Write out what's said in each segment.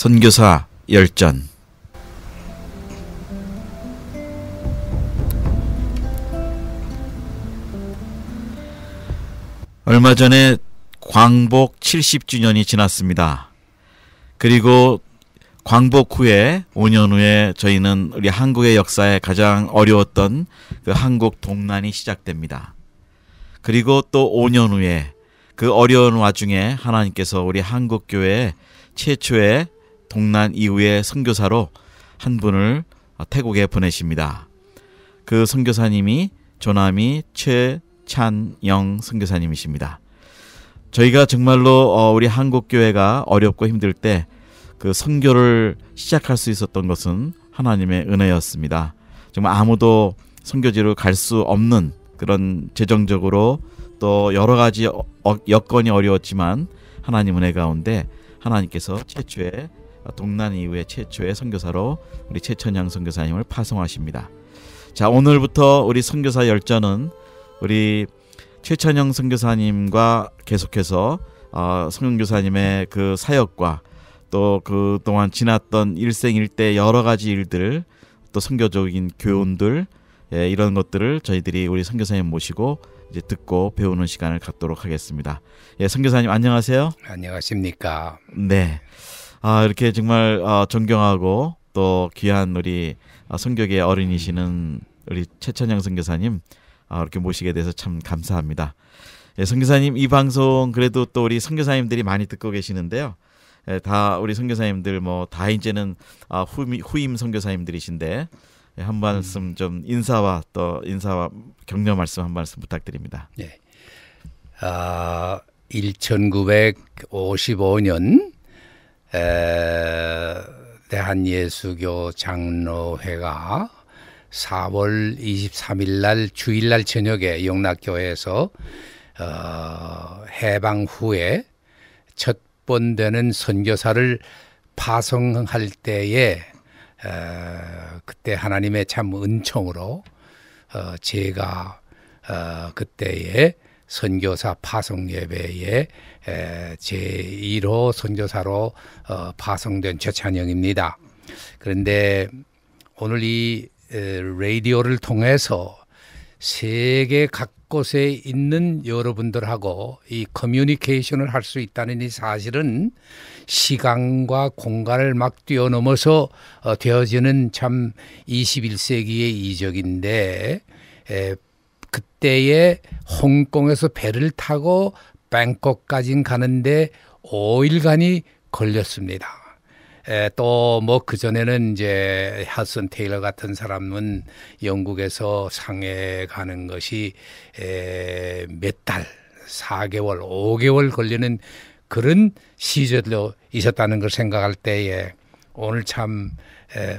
선교사 열전 얼마 전에 광복 70주년이 지났습니다. 그리고 광복 후에 5년 후에 저희는 우리 한국의 역사에 가장 어려웠던 그 한국 동란이 시작됩니다. 그리고 또 5년 후에 그 어려운 와중에 하나님께서 우리 한국 교회 최초의 동난 이후에 선교사로 한 분을 태국에 보내십니다. 그 선교사님이 조남이 최찬영 선교사님이십니다. 저희가 정말로 어, 우리 한국 교회가 어렵고 힘들 때 그 선교를 시작할 수 있었던 것은 하나님의 은혜였습니다. 정말 아무도 선교지로 갈 수 없는 그런 재정적으로 또 여러 가지 어, 어, 여건이 어려웠지만 하나님 은혜 가운데 하나님께서 최초의 동난 이후에 최초의 선교사로 우리 최천양 선교사님을 파송하십니다. 자 오늘부터 우리 선교사 열전은 우리 최천영 선교사님과 계속해서 어, 성교사님의 그 사역과 또그 동안 지났던 일생일대 여러 가지 일들 또 선교적인 교훈들 예, 이런 것들을 저희들이 우리 선교사님 모시고 이제 듣고 배우는 시간을 갖도록 하겠습니다. 예, 선교사님 안녕하세요. 안녕하십니까. 네. 아 이렇게 정말 아, 존경하고 또 귀한 우리 아, 성격의 어린이시는 우리 최천영 선교사님 아, 이렇게 모시게 돼서 참 감사합니다. 예, 선교사님 이 방송 그래도 또 우리 선교사님들이 많이 듣고 계시는데요. 예, 다 우리 선교사님들 뭐다 이제는 아, 후임, 후임 선교사님들이신데 예, 한 말씀 음. 좀 인사와 또 인사와 격려 말씀 한 말씀 부탁드립니다. 네. 아, 1955년 에, 대한예수교 장로회가 4월 23일 날 주일날 저녁에 영락교회에서 어, 해방 후에 첫 번 되는 선교사를 파송할 때에 어, 그때 하나님의 참 은총으로 어, 제가 어, 그때에 선교사 파송 예배의 제1호 선교사로 어, 파송된 최찬영입니다. 그런데 오늘 이 라디오를 통해서 세계 각 곳에 있는 여러분들하고 이 커뮤니케이션을 할 수 있다는 이 사실은 시간과 공간을 막 뛰어넘어서 어, 되어지는 참 21세기의 이적인데 그때에 홍콩에서 배를 타고 뱅콕까지 가는데 5일간이 걸렸습니다. 또뭐 그전에는 이제 하슨 테일러 같은 사람은 영국에서 상해 가는 것이 몇 달, 4개월, 5개월 걸리는 그런 시절로 있었다는 걸 생각할 때에 오늘 참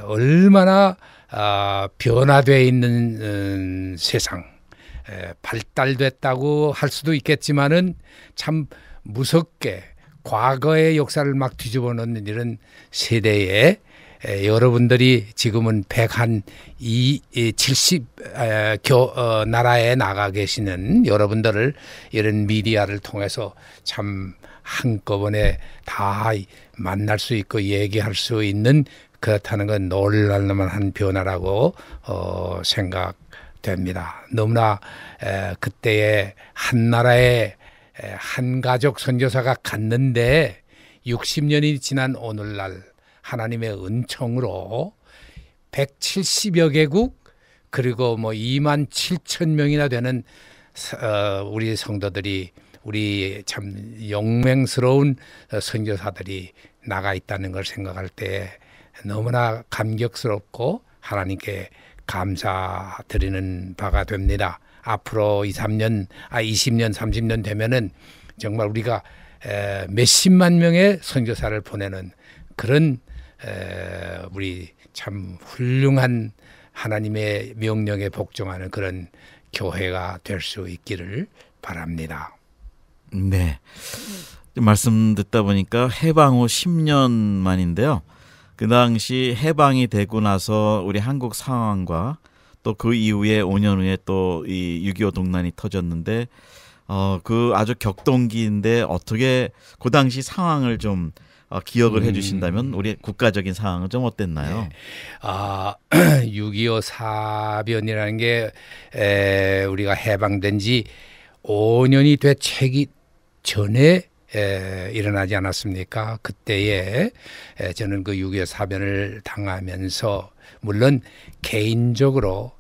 얼마나 아, 변화되어 있는 음, 세상 발달됐다고 할 수도 있겠지만은 참 무섭게 과거의 역사를 막 뒤집어 놓는 이런 세대에 에, 여러분들이 지금은 백한이 칠십 어, 나라에 나가 계시는 여러분들을 이런 미디어를 통해서 참 한꺼번에 다 만날 수 있고 얘기할 수 있는 그렇다는 건 놀랄만한 변화라고 어, 생각 됩니다. 너무나 에, 그때의 한 나라의 한 가족 선교사가 갔는데 60년이 지난 오늘날 하나님의 은총으로 170여 개국 그리고 뭐 2만 7천 명이나 되는 어, 우리 성도들이 우리 참 용맹스러운 선교사들이 나가 있다는 걸 생각할 때 너무나 감격스럽고 하나님께 감사드리는 바가 됩니다. 앞으로 2, 3년, 아 20년, 30년 되면은 정말 우리가 에, 몇십만 명의 선교사를 보내는 그런 에, 우리 참 훌륭한 하나님의 명령에 복종하는 그런 교회가 될 수 있기를 바랍니다. 네. 말씀 듣다 보니까 해방 후 10년 만인데요. 그 당시 해방이 되고 나서 우리 한국 상황과 또 그 이후에 5년 후에 또 이6.25 동란이 터졌는데 어, 그 아주 격동기인데 어떻게 그 당시 상황을 좀 어, 기억을 해주신다면 음. 우리 국가적인 상황은 좀 어땠나요? 네. 아, 6.25 사변이라는 게 에, 우리가 해방된 지 5년이 돼 책이 전에 에, 일어나지 않았습니까? 그때에 에, 저는 그6.25 사변을 당하면서 물론 개인적으로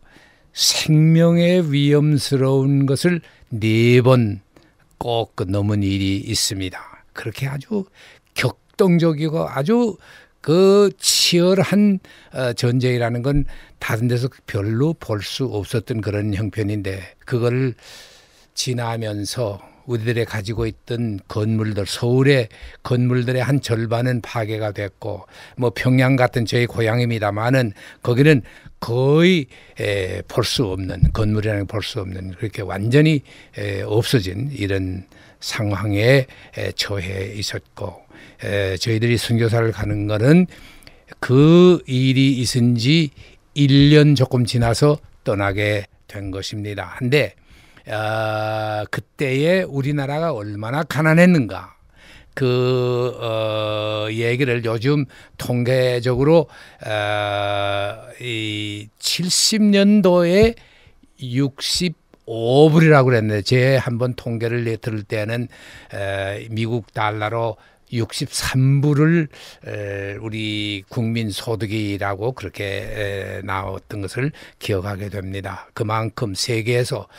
생명의 위험스러운 것을 네 번꼭 그 넘은 일이 있습니다. 그렇게 아주 격동적이고 아주 그 치열한 어, 전쟁이라는 건 다른 데서 별로 볼 수 없었던 그런 형편인데 그걸 지나면서 우리들이 가지고 있던 건물들 서울의 건물들의 한 절반은 파괴가 됐고 뭐 평양 같은 저희 고향입니다만은 거기는 거의 볼 수 없는 건물이라는 볼수 없는 그렇게 완전히 에, 없어진 이런 상황에 에, 처해 있었고 에, 저희들이 선교사를 가는 거는 그 일이 있은 지 1년 조금 지나서 떠나게 된 것입니다. 한데 아, 그때에 우리나라가 얼마나 가난했는가 그 어, 얘기를 요즘 통계적으로 어, 이 70년도에 65불이라고 그랬는데 제 한번 통계를 들을 때는 에, 미국 달러로 63불을 에, 우리 국민 소득이라고 그렇게 에, 나왔던 것을 기억하게 됩니다. 그만큼 세계에서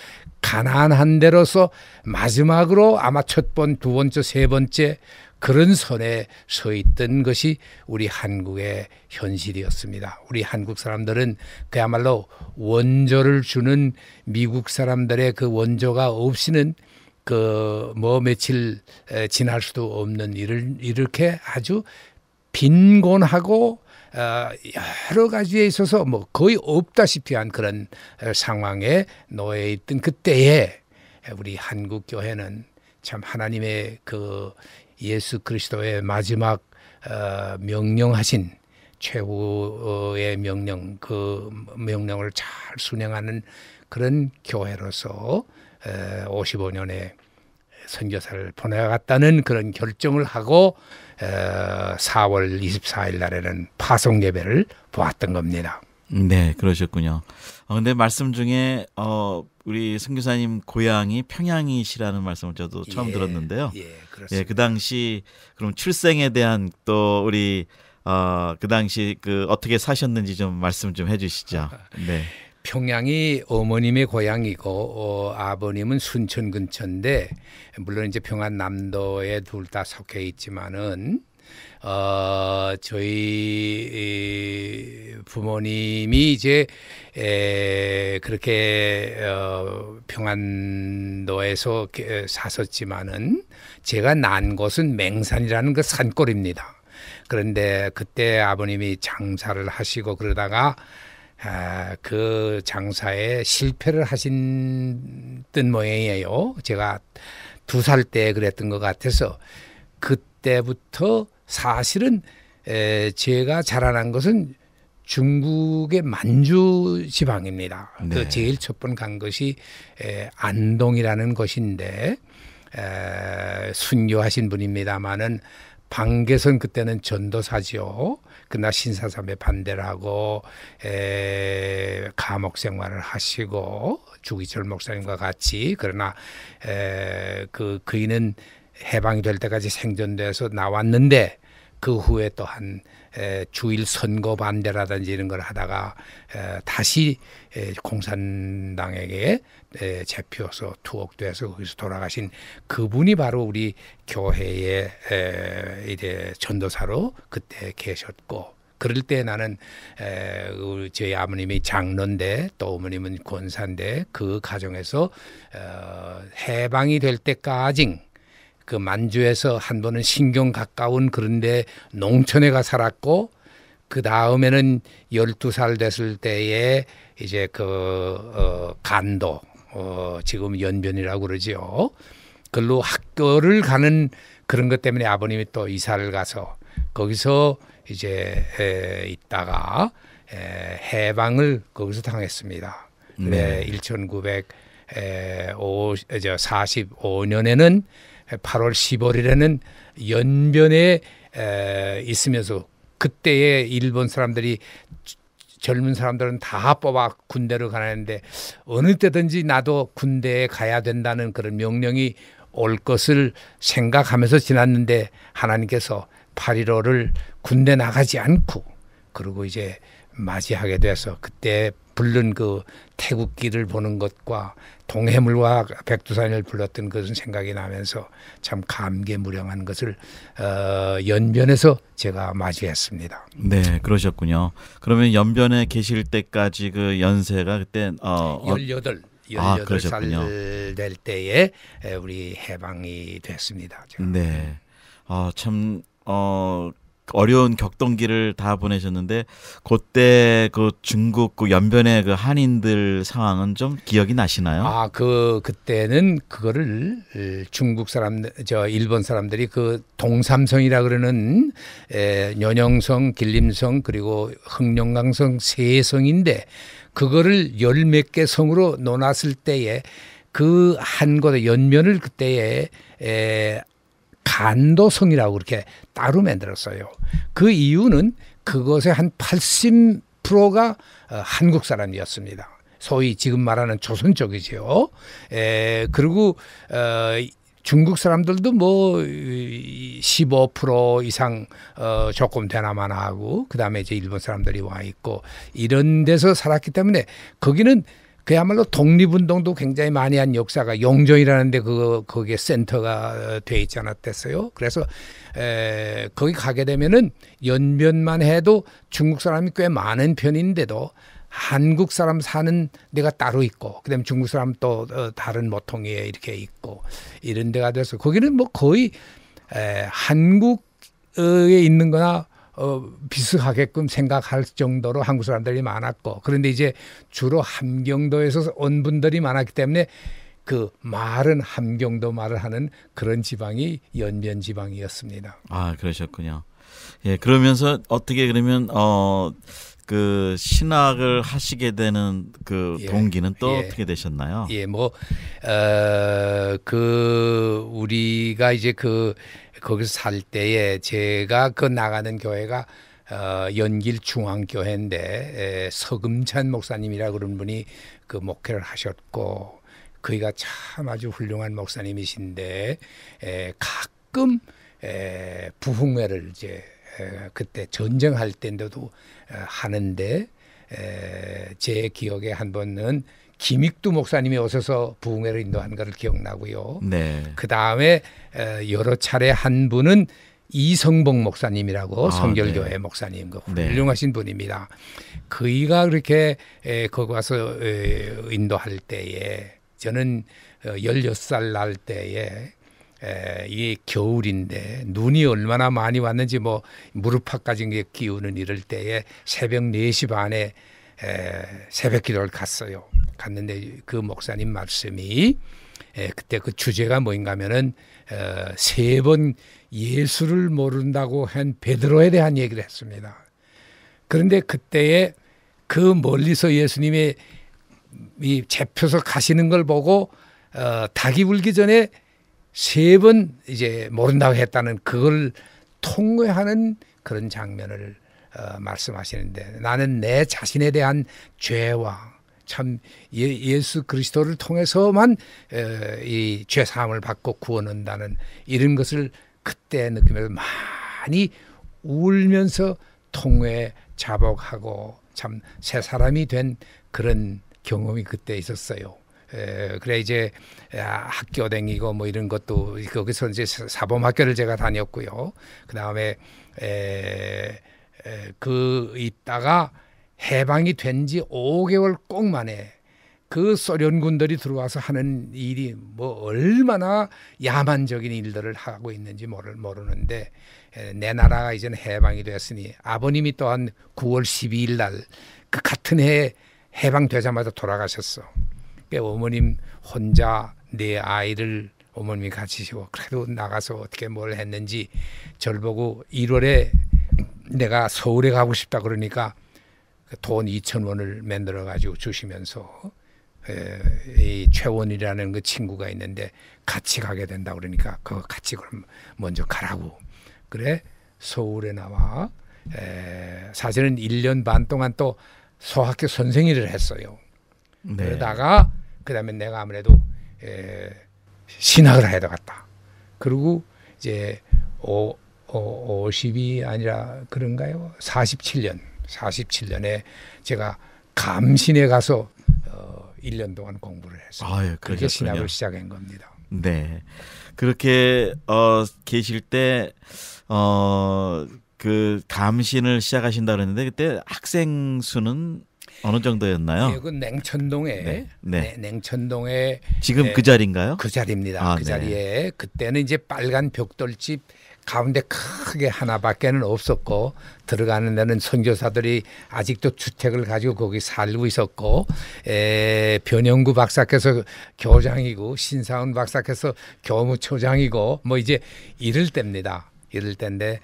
가난한 데로서 마지막으로 아마 첫 번, 두 번째, 세 번째 그런 선에 서 있던 것이 우리 한국의 현실이었습니다. 우리 한국 사람들은 그야말로 원조를 주는 미국 사람들의 그 원조가 없이는 그 뭐 며칠 지날 수도 없는 일을 이렇게 아주 빈곤하고 어, 여러 가지에 있어서 뭐 거의 없다시피 한 그런 어, 상황에 놓여 있던 그때에 우리 한국 교회는 참 하나님의 그 예수 그리스도의 마지막 어, 명령하신 최후의 명령 그 명령을 잘 순행하는 그런 교회로서 55년에 선교사를 보내갔다는 그런 결정을 하고 4월 어, 24일 날에는 파송 예배를 보았던 겁니다. 네, 그러셨군요. 어, 근데 말씀 중에 어, 우리 승교사님 고향이 평양이시라는 말씀을 저도 처음 예, 들었는데요. 예, 예 그렇습니다. 예, 그 당시 그럼 출생에 대한 또 우리 어, 그 당시 그 어떻게 사셨는지 좀 말씀 좀 해주시죠. 네. 평양이 어머님의 고향이고 어, 아버님은 순천 근처인데 물론 이제 평안남도에 둘다 속해 있지만은 어, 저희 부모님이 이제 에, 그렇게 어, 평안도에서 사셨지만은 제가 난 곳은 맹산이라는 그 산골입니다. 그런데 그때 아버님이 장사를 하시고 그러다가 아, 그 장사에 실패를 하신 듯 모양이에요. 제가 두 살 때 그랬던 것 같아서 그때부터 사실은 에, 제가 자라난 것은 중국의 만주 지방입니다. 그 네. 그 제일 첫 번 간 것이 에, 안동이라는 곳인데 에, 순교하신 분입니다마는 방계선 그때는 전도사지요. 그러나 신사삼에 반대를 하고 에, 감옥 생활을 하시고 주기철 목사님과 같이 그러나 에, 그 그이는 해방이 될 때까지 생존돼서 나왔는데 그 후에 또한 주일 선거 반대라든지 이런 걸 하다가 다시 공산당에게 에, 재표서 투옥돼서 거기서 돌아가신 그분이 바로 우리 교회의 이제 전도사로 그때 계셨고 그럴 때 나는 에, 저희 아버님이 장로인데 또 어머님은 권사인데 그 가정에서 어, 해방이 될 때까지 그 만주에서 한 번은 신경 가까운 그런데 농촌에 가 살았고 그 다음에는 열두 살 됐을 때에 이제 그 어, 간도 어, 지금 연변이라고 그러지요. 글로 학교를 가는 그런 것 때문에 아버님이 또 이사를 가서 거기서 이제 에, 있다가 에, 해방을 거기서 당했습니다. 네, 네 1900. 에, 오, 저 45년에는 8월 15일에는 연변에 있으면서 그때에 일본 사람들이 젊은 사람들은 다 뽑아 군대로 가는데 어느 때든지 나도 군대에 가야 된다는 그런 명령이 올 것을 생각하면서 지났는데 하나님께서 8.15를 군대 나가지 않고 그리고 이제 맞이하게 돼서 그때 불른 그 태국기를 보는 것과 동해물과 백두산을 불렀던 것은 생각이 나면서 참 감개무량한 것을 어, 연변에서 제가 맞이했습니다. 네, 그러셨군요. 그러면 연변에 계실 때까지 그 연세가 그때 어, 18 어, 열여덟 아, 살될 때에 우리 해방이 됐습니다. 제가. 네. 아, 참 어, 어려운 격동기를 다 보내셨는데 그때 그 중국 그 연변의 그 한인들 상황은 좀 기억이 나시나요? 아그 그때는 그거를 중국 사람 저 일본 사람들이 그 동삼성이라 그러는 에, 연영성, 길림성 그리고 흑룡강성 세 성인데 그거를 열 몇 개 성으로 논았을 때에 그한 곳의 연면을 그때에 에, 간도성이라고 그렇게 따로 만들었어요. 그 이유는 그것의 한 80%가 어, 한국 사람이었습니다. 소위 지금 말하는 조선 쪽이죠요 에, 그리고 어, 중국 사람들도 뭐 15% 이상 어 조금 되나마나 하고 그다음에 이제 일본 사람들이 와 있고 이런 데서 살았기 때문에 거기는 그야말로 독립운동도 굉장히 많이 한 역사가 용종이라는데그 거기에 센터가 어, 돼 있지 않았댔어요. 그래서 에, 거기 가게 되면은 연변만 해도 중국 사람이 꽤 많은 편인데도 한국 사람 사는 데가 따로 있고 그다음에 중국 사람 또 어, 다른 모통에 이렇게 있고 이런 데가 돼서 거기는 뭐 거의 에, 한국에 있는 거나 어, 비슷하게끔 생각할 정도로 한국 사람들이 많았고 그런데 이제 주로 함경도에서 온 분들이 많았기 때문에 그 말은 함경도 말을 하는 그런 지방이 연변 지방이었습니다. 아 그러셨군요. 예 그러면서 어떻게 그러면 어. 그 신학을 하시게 되는 그 예, 동기는 또 예, 어떻게 되셨나요? 예, 뭐, 어, 그 우리가 이제 그 거기서 살 때에 제가 그 나가는 교회가 어, 연길 중앙교회인데 에, 서금찬 목사님이라 그런 분이 그 목회를 하셨고 그이가 참 아주 훌륭한 목사님이신데 에, 가끔 에, 부흥회를 이제 에, 그때 전쟁할 때인데도 에, 어, 하는데 에, 제 기억에 한 번은 김익두 목사님이 오셔서 부흥회를 인도한 것을 기억나고요. 네. 그 다음에 여러 차례 한 분은 이성복 목사님이라고 아, 성결교회 네. 목사님 그 네. 훌륭하신 네. 분입니다. 그이가 그렇게 거기 와서 인도할 때에 저는 어, 열여살날 때에 에, 이게 겨울인데 눈이 얼마나 많이 왔는지 뭐 무릎팍까지 기우는 이럴 때에 새벽 네시 반에 새벽 기도를 갔어요. 갔는데 그 목사님 말씀이 에, 그때 그 주제가 뭐인가 하면은 어, 세번 예수를 모른다고 한 베드로에 대한 얘기를 했습니다. 그런데 그때에 그 멀리서 예수님이 잡혀서 가시는 걸 보고 어, 닭이 울기 전에 세 번 이제 모른다고 했다는 그걸 통회하는 그런 장면을 어, 말씀하시는데 나는 내 자신에 대한 죄와 참 예, 수 그리스도를 통해서만 에, 어, 이 죄사함을 받고 구원한다는 이런 것을 그때 느끼면서 많이 울면서 통회 자복하고 참 새 사람이 된 그런 경험이 그때 있었어요. 에, 그래 이제 야, 아, 학교 다니고 뭐 이런 것도 거기서 이제 사범 학교를 제가 다녔고요. 그 다음에 그 있다가 해방이 된 지 5개월 꼭 만에 그 소련군들이 들어와서 하는 일이 뭐 얼마나 야만적인 일들을 하고 있는지 모를 모르는데 내 나라가 이제 해방이 되었으니 아버님이 또한 9월 12일 날 그 같은 해 해방되자마자 돌아가셨어. 그 어머님 혼자 내 아이를 어머님이 가지시고 그래도 나가서 어떻게 뭘 했는지 절 보고 1월에 내가 서울에 가고 싶다 그러니까 그 돈 2천 원을 만들어 가지고 주시면서 이 최원이라는 그 친구가 있는데 같이 가게 된다 그러니까 그거 같이 그럼 먼저 가라고 그래 서울에 나와 에, 사실은 1년 반 동안 또 소학교 선생일을 했어요. 네. 그러다가 그다음에 내가 아무래도 에, 신학을 해야 되겠다. 그리고 이제 오, 50이 아니라 그런가요? 47년, 47년에 제가 감신에 가서 1년 어, 동안 공부를 했어 아, 예, 그렇게 신학을 시작한 겁니다. 네. 그렇게 어, 계실 때 어, 그 감신을 시작하신다 는데 그때 학생 수는 어느 정도였나요? 예, 그 냉천동에 네, 네. 네, 냉천동에 지금 네, 그 자리인가요? 그 자리입니다. 아, 그 네. 자리에 그때는 이제 빨간 벽돌집 가운데 크게 하나밖에는 없었고 들어가는 데는 선교사들이 아직도 주택을 가지고 거기 살고 있었고 에, 변영구 박사께서 교장이고 신사훈 박사께서 교무처장이고 뭐 이제 이럴 때입니다. 이럴 텐데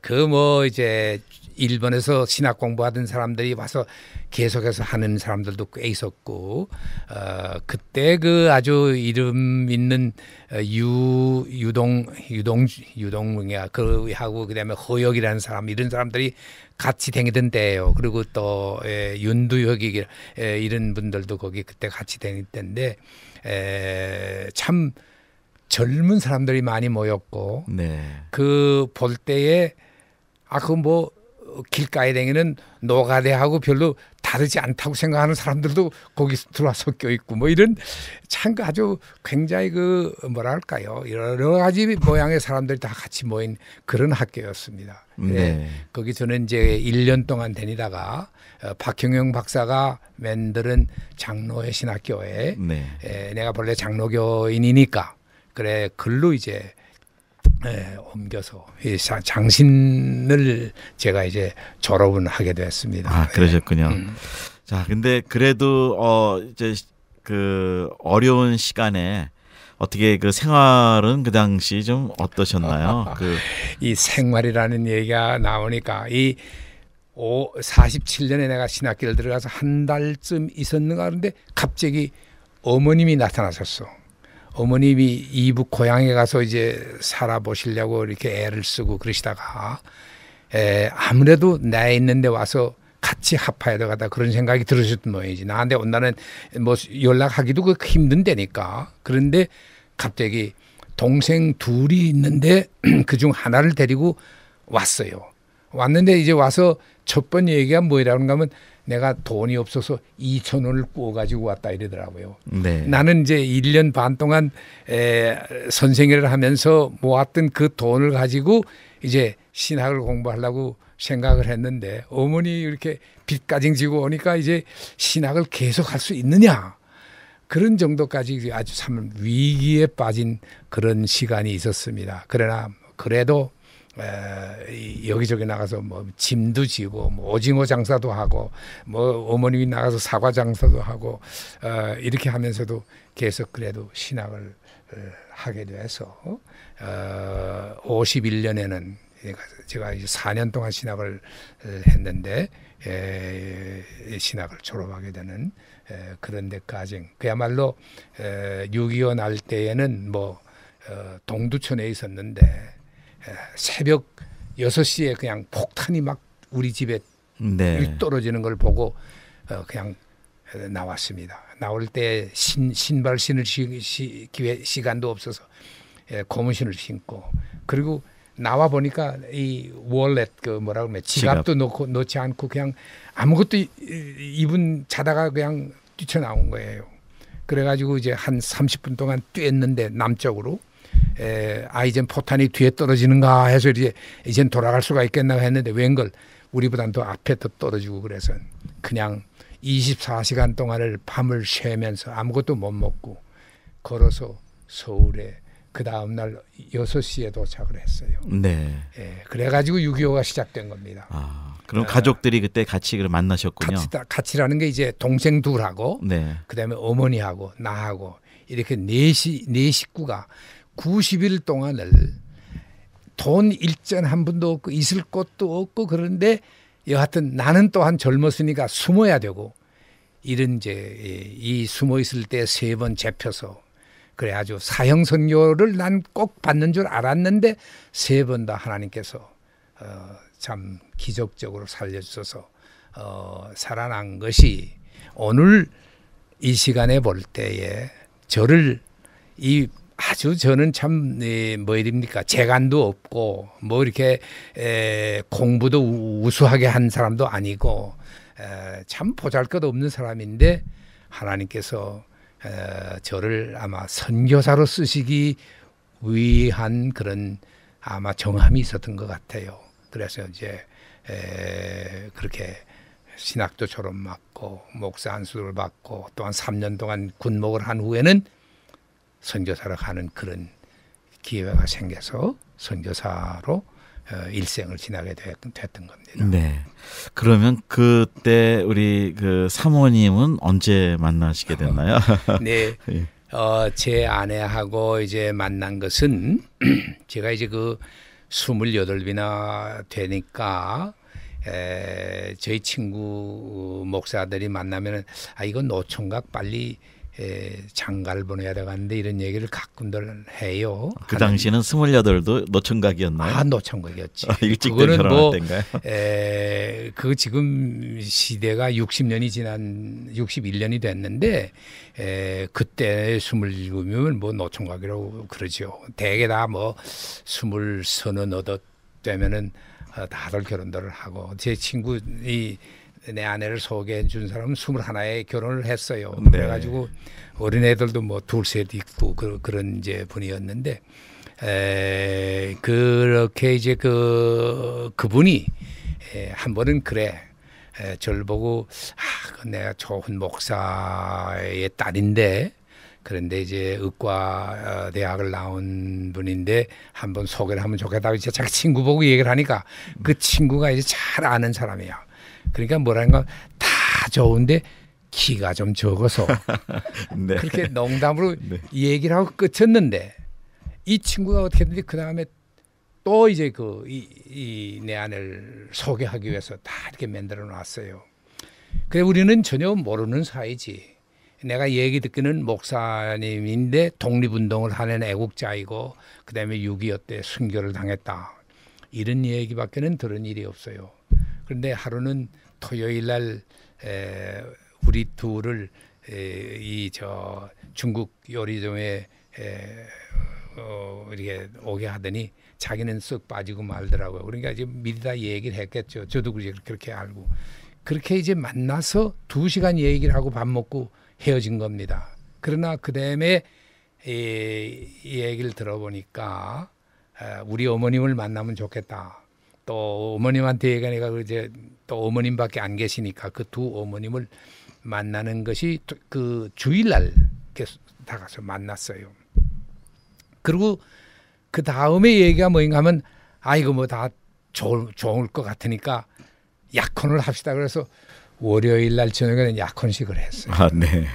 그뭐 이제 일본에서 신학 공부하던 사람들이 와서 계속해서 하는 사람들도 꽤 있었고 어, 그때 그 아주 이름 있는 어, 유 유동 유동 유동이야 그 하고 그다음에 허역이라는 사람 이런 사람들이 같이 댕기던 때예요. 그리고 또 예, 윤두혁이 예, 이런 분들도 거기 그때 같이 댕길 때인데 참. 젊은 사람들이 많이 모였고 네. 그볼 때에 아 그 뭐 길가에 댕기는 노가대하고 별로 다르지 않다고 생각하는 사람들도 거기 들어와서 껴 있고 뭐 이런 참 아주 굉장히 그 뭐랄까요 여러 가지 모양의 사람들다 같이 모인 그런 학교였습니다. 음, 네. 네. 거기 저는 이제 1년 동안 다니다가 어, 박형영 박사가 만드는 장로회 신학교에 네. 에, 예, 내가 본래 장로교인이니까 그래 글로 이제 예, 옮겨서 이 장신을 제가 이제 졸업은 하게 됐습니다. 아 네. 그러셨군요. 예. 음. 자 근데 그래도 어 이제 그 어려운 시간에 어떻게 그 생활은 그 당시 좀 어떠셨나요? 그 이 생활이라는 얘기가 나오니까 이 오, 47년에 내가 신학교를 들어가서 한 달쯤 있었는가 하는데 갑자기 어머님이 나타나셨어. 어머님이 이북 고향에 가서 이제 살아보시려고 이렇게 애를 쓰고 그러시다가 에, 아무래도 나 있는데 와서 같이 합해야 되겠다 그런 생각이 들으셨던 모양이지. 나한테 온다는 뭐 연락하기도 그 힘든데니까. 그런데 갑자기 동생 둘이 있는데 그중 하나를 데리고 왔어요. 왔는데 이제 와서 첫 번째 얘기가 뭐라는가 하면 내가 돈이 없어서 2천 원을 구워 가지고 왔다 이러더라고요. 네. 나는 이제 1년 반 동안 에, 선생일을 하면서 모았던 그 돈을 가지고 이제 신학을 공부하려고 생각을 했는데 어머니 이렇게 빚까지 지고 오니까 이제 신학을 계속 할 수 있느냐 그런 정도까지 아주 참 위기에 빠진 그런 시간이 있었습니다. 그러나 그래도 에, 여기저기 나가서 뭐 짐도 지고 뭐 오징어 장사도 하고 뭐 어머님이 나가서 사과 장사도 하고 어, 이렇게 하면서도 계속 그래도 신학을 어, 하게 돼서 어, 51년에는 제가 이제 4년 동안 신학을 어, 했는데 에, 신학을 졸업하게 되는 에, 그런 데까지 그야말로 에, 6.25 날 때에는 뭐 어, 동두천에 있었는데 예, 새벽 6시에 그냥 폭탄이 막 우리 집에 네. 떨어지는 걸 보고 어, 그냥 나왔습니다. 나올 때 신, 신발 신을 시, 기회, 시간도 없어서 예, 고무신을 신고 그리고 나와 보니까 이 월렛 그 뭐라 그러면 지갑도 지갑. 놓고 놓지 않고 그냥 아무것도 입은 자다가 그냥 뛰쳐나온 거예요. 그래가지고 이제 한 30분 동안 뛰었는데 남쪽으로 에, 아 이젠 포탄이 뒤에 떨어지는가 해서 이제 이젠 돌아갈 수가 있겠나 했는데 웬걸 우리보단 더 앞에 더 떨어지고 그래서 그냥 24시간 동안을 밤을 새면서 아무것도 못 먹고 걸어서 서울에 그 다음 날 6시에 도착을 했어요. 네. 예, 그래 가지고 6.25가 시작된 겁니다. 아, 그럼 가족들이 그때 같이 그 만나셨군요. 같이, 같이라는 게 이제 동생 둘하고 네. 그다음에 어머니하고 나하고 이렇게 네 시, 네 식구가 90일 동안을 돈 일전 한 분도 없고 있을 곳도 없고 그런데 여하튼 나는 또한 젊었으니까 숨어야 되고 이런 이제 이 숨어 있을 때 세 번 잡혀서 그래 아주 사형 선고를 난 꼭 받는 줄 알았는데 세 번 다 하나님께서 어, 참 기적적으로 살려주셔서 어, 살아난 것이 오늘 이 시간에 볼 때에 저를 이 아주 저는 참, 에, 네, 뭐 이릅니까. 재간도 없고, 뭐 이렇게, 에, 공부도 우수하게 한 사람도 아니고, 에, 참 보잘 것 없는 사람인데, 하나님께서 에, 저를 아마 선교사로 쓰시기 위한 그런 아마 정함이 있었던 것 같아요. 그래서 이제, 에, 그렇게 신학도 졸업 받고, 목사 안수를 받고, 또한 3년 동안 군목을 한 후에는 선교사로 가는 그런 기회가 생겨서 선교사로 어, 일생을 지나게 됐던 겁니다. 네. 그러면 그때 우리 그 사모님은 언제 만나시게 됐나요? 네. 예. 어, 제 아내하고 이제 만난 것은 제가 이제 그스물이나 되니까 에, 저희 친구 목사들이 만나면아 이건 노총각 빨리 에, 장가를 보내야 되는데 이런 얘기를 가끔들 해요. 그 당시는 스물여덟도 노총각이었나요? 아 노총각이었지. 아, 일찍 결혼할 뭐, 때인가요? 에, 그 지금 시대가 육십 년이 지난 육십일 년이 됐는데 에, 그때 27이면 뭐 노총각이라고 그러죠. 대개 다 뭐 스물 서너 얻었 되면은 어, 다들 결혼들을 하고 제 친구 이내 아내를 소개해 준 사람은 스물 하나에 결혼을 했어요. 네. 그래가지고 어린애들도 뭐 둘셋 있고 그, 그런 이제 분이었는데 에, 그렇게 이제 그 그분이 에, 한 번은 그래 에, 저를 보고 아, 내가 좋은 목사의 딸인데 그런데 이제 의과 어, 대학을 나온 분인데 한번 소개를 하면 좋겠다고 이제 자기 친구 보고 얘기를 하니까 그 친구가 이제 잘 아는 사람이야. 그러니까 뭐라는 건다 좋은데 키가 좀 적어서 네. 그렇게 농담으로 네. 얘기를 하고 끝쳤는데 이 친구가 어떻게든지 그 다음에 또 이제 그이내 아내를 소개하기 위해서 다 이렇게 만들어 놨어요. 그래 우리는 전혀 모르는 사이지. 내가 얘기 듣기는 목사님인데 독립운동을 하는 애국자이고 그다음에 6.25때 순교를 당했다. 이런 얘기밖에는 들은 일이 없어요. 그런데 하루는 토요일 날 우리 둘을 이저 중국 요리점에 어, 이렇게 오게 하더니 자기는 쓱 빠지고 말더라고요. 그러니까 이제 미리 다 얘기를 했겠죠. 저도 그렇게 알고 그렇게 이제 만나서 두 시간 얘기를 하고 밥 먹고 헤어진 겁니다. 그러나 그 다음에 이 얘기를 들어보니까 우리 어머님을 만나면 좋겠다. 또 어머님한테 얘가 기 내가 그 이제 또 어머님밖에 안 계시니까 그 두 어머님을 만나는 것이 그 주일날 계속 다가서 만났어요. 그리고 그 다음에 얘기가 뭐인가 하면 아 이거 뭐 다 좋을, 좋을 것 같으니까 약혼을 합시다 그래서 월요일 날 저녁에는 약혼식을 했어요. 아 네.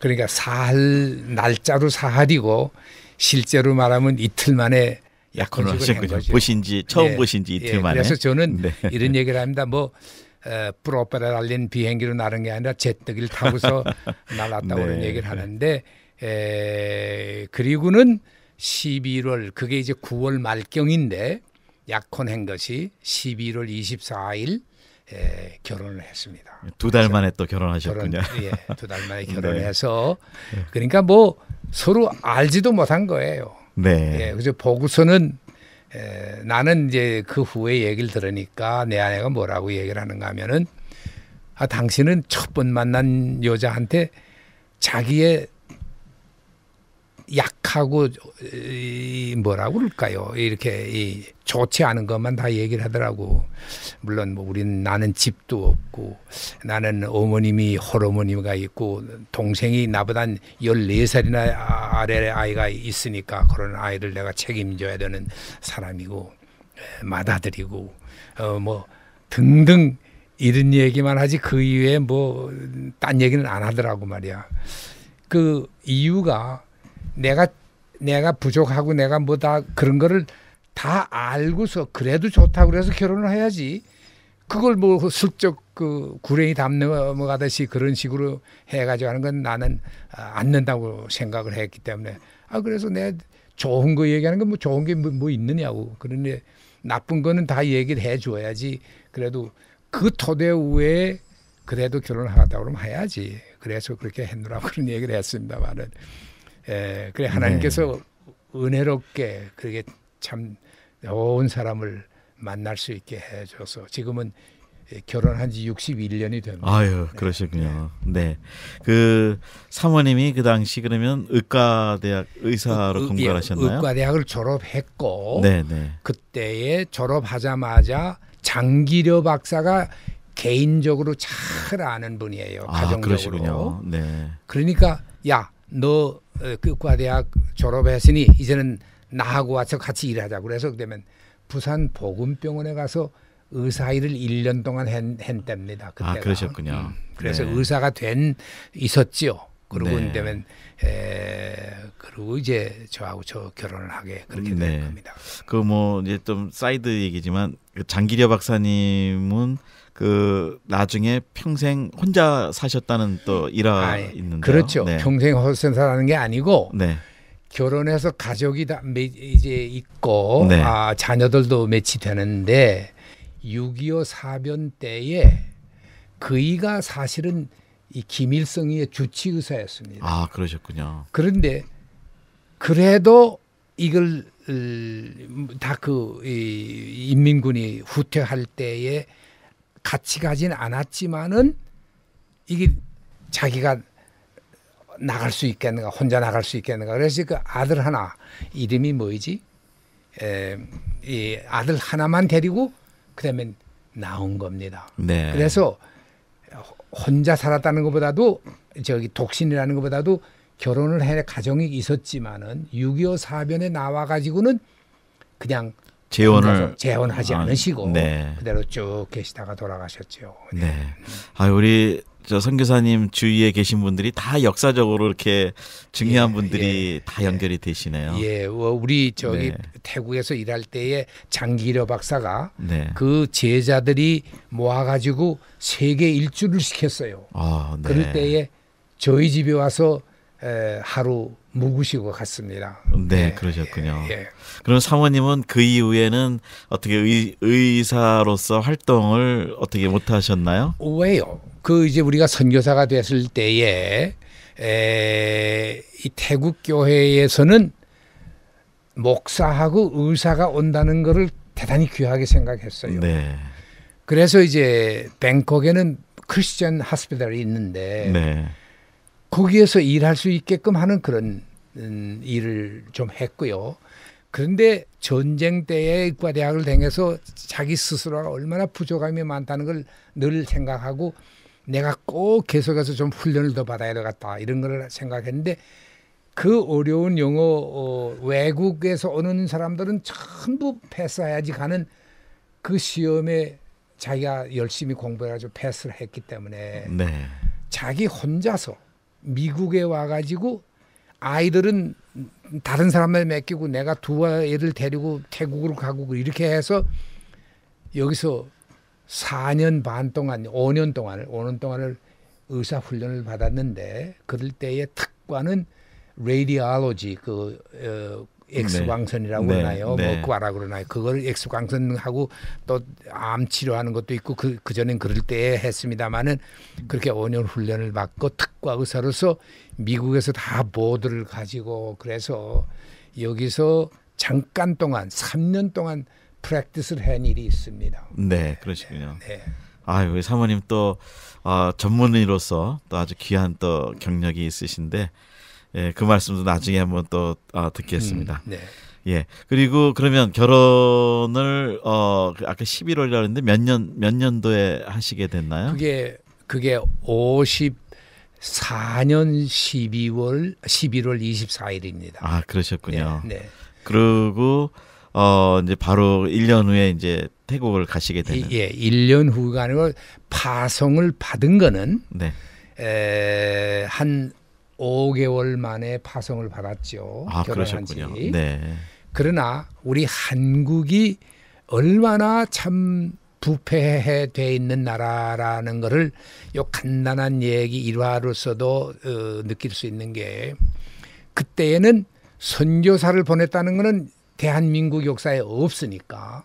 그러니까 사흘 날짜로 사흘이고 실제로 말하면 이틀 만에 약혼을 하셨군요. 보신지 처음 예, 보신지 이틀 예, 만에. 그래서 저는 네. 이런 얘기를 합니다. 뭐 어, 프로페라 달린 비행기로 나는 게 아니라 제트기를 타고서 날았다 네. 오는 얘기를 하는데 에, 그리고는 11월 그게 이제 9월 말경인데 약혼한 것이 11월 24일 예, 결혼을 했습니다. 두 달 만에 또 결혼하셨군요. 결혼, 예, 두달 만에 네. 결혼해서 네. 그러니까 뭐 서로 알지도 못한 거예요. 네. 예, 그래서 보고서는 에, 나는 이제 그 후에 얘기를 들으니까 내 아내가 뭐라고 얘기를 하는가 하면은 아 당신은 첫 번 만난 여자한테 자기의 약하고 이 뭐라고 그럴까요? 이렇게 이 좋지 않은 것만 다 얘기를 하더라고. 물론 뭐 우린 나는 집도 없고 나는 어머님이 홀어머니가 있고 동생이 나보단 열네 살이나 아래 아이가 있으니까 그런 아이를 내가 책임져야 되는 사람이고 맏아들이고어 뭐 등등 이런 얘기만 하지 그 이외에 뭐 딴 얘기는 안 하더라고 말이야. 그 이유가 내가 내가 부족하고 내가 뭐 다 그런 거를 다 알고서 그래도 좋다고 그래서 결혼을 해야지. 그걸 뭐 슬쩍 그 구레이 담넘어가듯이 그런 식으로 해가지고 하는 건 나는 않는다고 아, 생각을 했기 때문에 아 그래서 내 좋은 거 얘기하는 건 뭐 좋은 게뭐 뭐 있느냐고 그런데 나쁜 거는 다 얘기를 해줘야지 그래도 그 토대 위에 그래도 결혼을 하다 그러면 해야지 그래서 그렇게 했느라고 그런 얘기를 했습니다만은 예, 그래 하나님께서 네. 은혜롭게 그게 참 좋은 사람을 만날 수 있게 해줘서 지금은 예, 결혼한 지 61년이 됩니다. 아유, 네. 그러시군요. 네. 네. 그 사모님이 그 당시 그러면 의과대학 의사로 의, 공부를 하셨나요? 예, 의과대학을 졸업했고 네네. 네. 그때에 졸업하자마자 장기려 박사가 개인적으로 잘 아는 분이에요. 아, 가정적으로. 그러시군요. 네. 그러니까 야, 너 그과대학 어, 졸업했으니 이제는 나하고 와서 같이 일하자고 그래서 그러면 부산 보금병원에 가서 의사 일을 1년 동안 했, 했답니다. 아, 그때가. 아, 그러셨군요. 음, 그래서 네. 의사가 된 있었지요. 그러고 네. 되면 에, 그리고 이제 저하고 저 결혼을 하게 그렇게 네. 겁니다. 그 뭐 이제 좀 사이드 얘기지만 그 장기려 박사님은 그 나중에 평생 혼자 사셨다는 또 일화 있는데 그렇죠. 네. 평생 혼자 사는 게 아니고 네. 결혼해서 가족이 다 이제 있고 네. 아, 자녀들도 매치 되는데 6.25 사변 때에 그이가 사실은 이 김일성의 주치 의사였습니다. 아 그러셨군요. 그런데 그래도 이걸 음, 다그 인민군이 후퇴할 때에 같이 가진 않았지만은 이게 자기가 나갈 수 있겠는가 혼자 나갈 수 있겠는가 그래서 그 아들 하나 이름이 뭐이지 에, 이 아들 하나만 데리고 그다음에 나온 겁니다 네. 그래서 혼자 살았다는 것보다도 저기 독신이라는 것보다도 결혼을 해 가정이 있었지만은 6.25 사변에 나와 가지고는 그냥 재혼을 아, 재혼하지 아, 않으시고 네. 그대로 쭉 계시다가 돌아가셨죠. 네. 네. 아 우리 저 선교사님 주위에 계신 분들이 다 역사적으로 이렇게 중요한 예, 분들이 예, 다 예. 연결이 예, 되시네요. 예, 어, 우리 저기 네. 태국에서 일할 때에 장기려 박사가 네. 그 제자들이 모아가지고 세계 일주를 시켰어요. 아, 네. 그럴 때에 저희 집에 와서 하루 묵으시고 갔습니다. 네, 예, 그러셨군요. 예, 예. 그럼 사모님은 그 이후에는 어떻게 의, 의사로서 활동을 어떻게 못 하셨나요? 왜요? 그 이제 우리가 선교사가 됐을 때에 에, 이 태국 교회에서는 목사하고 의사가 온다는 것을 대단히 귀하게 생각했어요. 네. 그래서 이제 뱅콕에는 크리스천 하스피달이 있는데 네. 거기에서 일할 수 있게끔 하는 그런 음, 일을 좀 했고요. 그런데 전쟁 때에 의과대학을 다녀서 자기 스스로가 얼마나 부족함이 많다는 걸 늘 생각하고 내가 꼭 계속해서 좀 훈련을 더 받아야 되겠다 이런 걸 생각했는데 그 어려운 영어 어, 외국에서 오는 사람들은 전부 패스해야지 가는 그 시험에 자기가 열심히 공부해가지고 패스를 했기 때문에 네. 자기 혼자서 미국에 와가지고 아이들은 다른 사람을 맡기고 내가 두애를 데리고 태국으로 가고 이렇게 해서 여기서 4년 반 동안, 5년 동안을, 5년 동안을 의사 훈련을 받았는데 그럴 때의 특과는 레디알로지 그 어, 엑스광선이라고 네. 그러나요? 뭐 네. 뭐 구하라 그러나요? 그걸 엑스광선하고 또 암 치료하는 것도 있고 그 그전엔 그럴 때 했습니다마는 그렇게 5년 훈련을 받고 특과 의사로서 미국에서 다 보드를 가지고 그래서 여기서 잠깐 동안 3년 동안 프랙티스를 한 일이 있습니다. 네, 그러시군요. 네. 네. 아유, 사모님 또 어, 전문의로서 또 아주 귀한 또 경력이 있으신데 예, 그 말씀도 나중에 한번 또 어, 듣겠습니다. 음, 네. 예. 그리고 그러면 결혼을 어 그 아까 11월이라는데 몇 년 몇 년도에 하시게 됐나요? 그게 그게 54년 12월 11월 24일입니다. 아, 그러셨군요. 네. 네. 그리고 어 이제 바로 1년 후에 이제 태국을 가시게 되는 예, 1년 후가 아니고 파송을 받은 거는 네. 에, 한 5개월 만에 파송을 받았죠. 아, 결혼한 그러셨군요. 지. 네. 그러나 우리 한국이 얼마나 참 부패해 있는 나라라는 거를 요 간단한 얘기 일화로서도 어, 느낄 수 있는 게 그때에는 선교사를 보냈다는 거는 대한민국 역사에 없으니까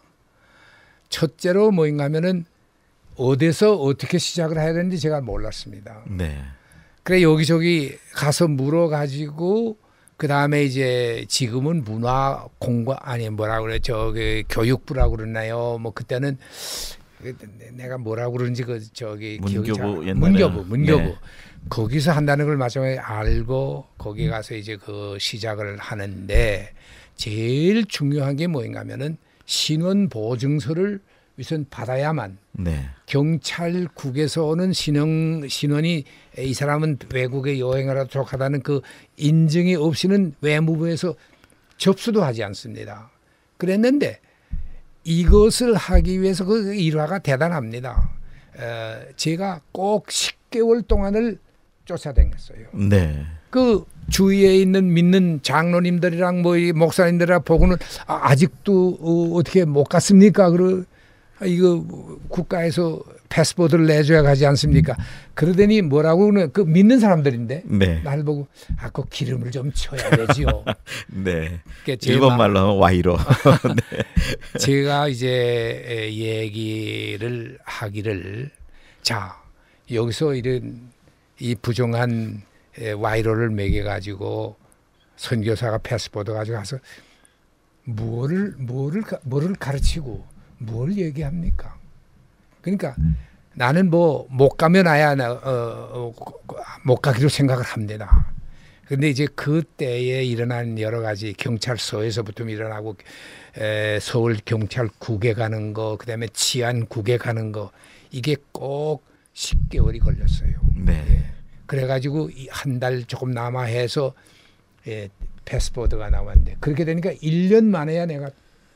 첫째로 뭐인가 하면은 어디서 어떻게 시작을 해야 되는지 제가 몰랐습니다. 네. 그래 여기저기 가서 물어가지고 그 다음에 이제 지금은 문화 공과 아니 뭐라 그래 저기 교육부라고 그랬나요뭐 그때는 그 내가 뭐라고 그러는지 그 저기 문교부 기억이 잘, 문교부 문교부 네. 거기서 한다는 걸 마지막에 알고 거기 음. 가서 이제 그 시작을 하는데 제일 중요한 게 뭐인가면은 하 신원 보증서를 우선 받아야만 네. 경찰국에서 오는 신원 신원이 이 사람은 외국에 여행을 하도록 하다는 그 인증이 없이는 외무부에서 접수도 하지 않습니다. 그랬는데 이것을 하기 위해서 그 일화가 대단합니다. 에, 어, 제가 꼭 10개월 동안을 쫓아다녔어요. 네. 그 주위에 있는 믿는 장로님들이랑 뭐 목사님들이랑 보고는 아, 직도 어, 떻게못 갔습니까? 그러 아, 이거 국가에서 패스포드를 내줘야 가지 않습니까? 그러더니 뭐라고 는그 믿는 사람들인데 네. 날 보고 아그 기름을 좀 쳐야 되지요. 네. 그러니까 일본 말로 하면 와이로. 네. 제가 이제 얘기를 하기를 자 여기서 이런 이 부정한 와이로를 매겨 가지고 선교사가 패스포드 가지고 가서 뭐를 뭐를 뭐를 가르치고 뭘 얘기합니까? 그러니까 음. 나는 뭐 못 가면 아야 나, 어, 어 그, 그, 못 가기로 생각을 합니다. 근데 이제 그때에 일어난 여러 가지 경찰서에서부터 일어나고 에, 서울 경찰국에 가는 거, 그다음에 치안국에 가는 거 이게 꼭 10개월이 걸렸어요. 네. 예. 그래가지고 한 달 조금 남아 해서 예, 패스포드가 나왔는데 그렇게 되니까 1년 만에야 내가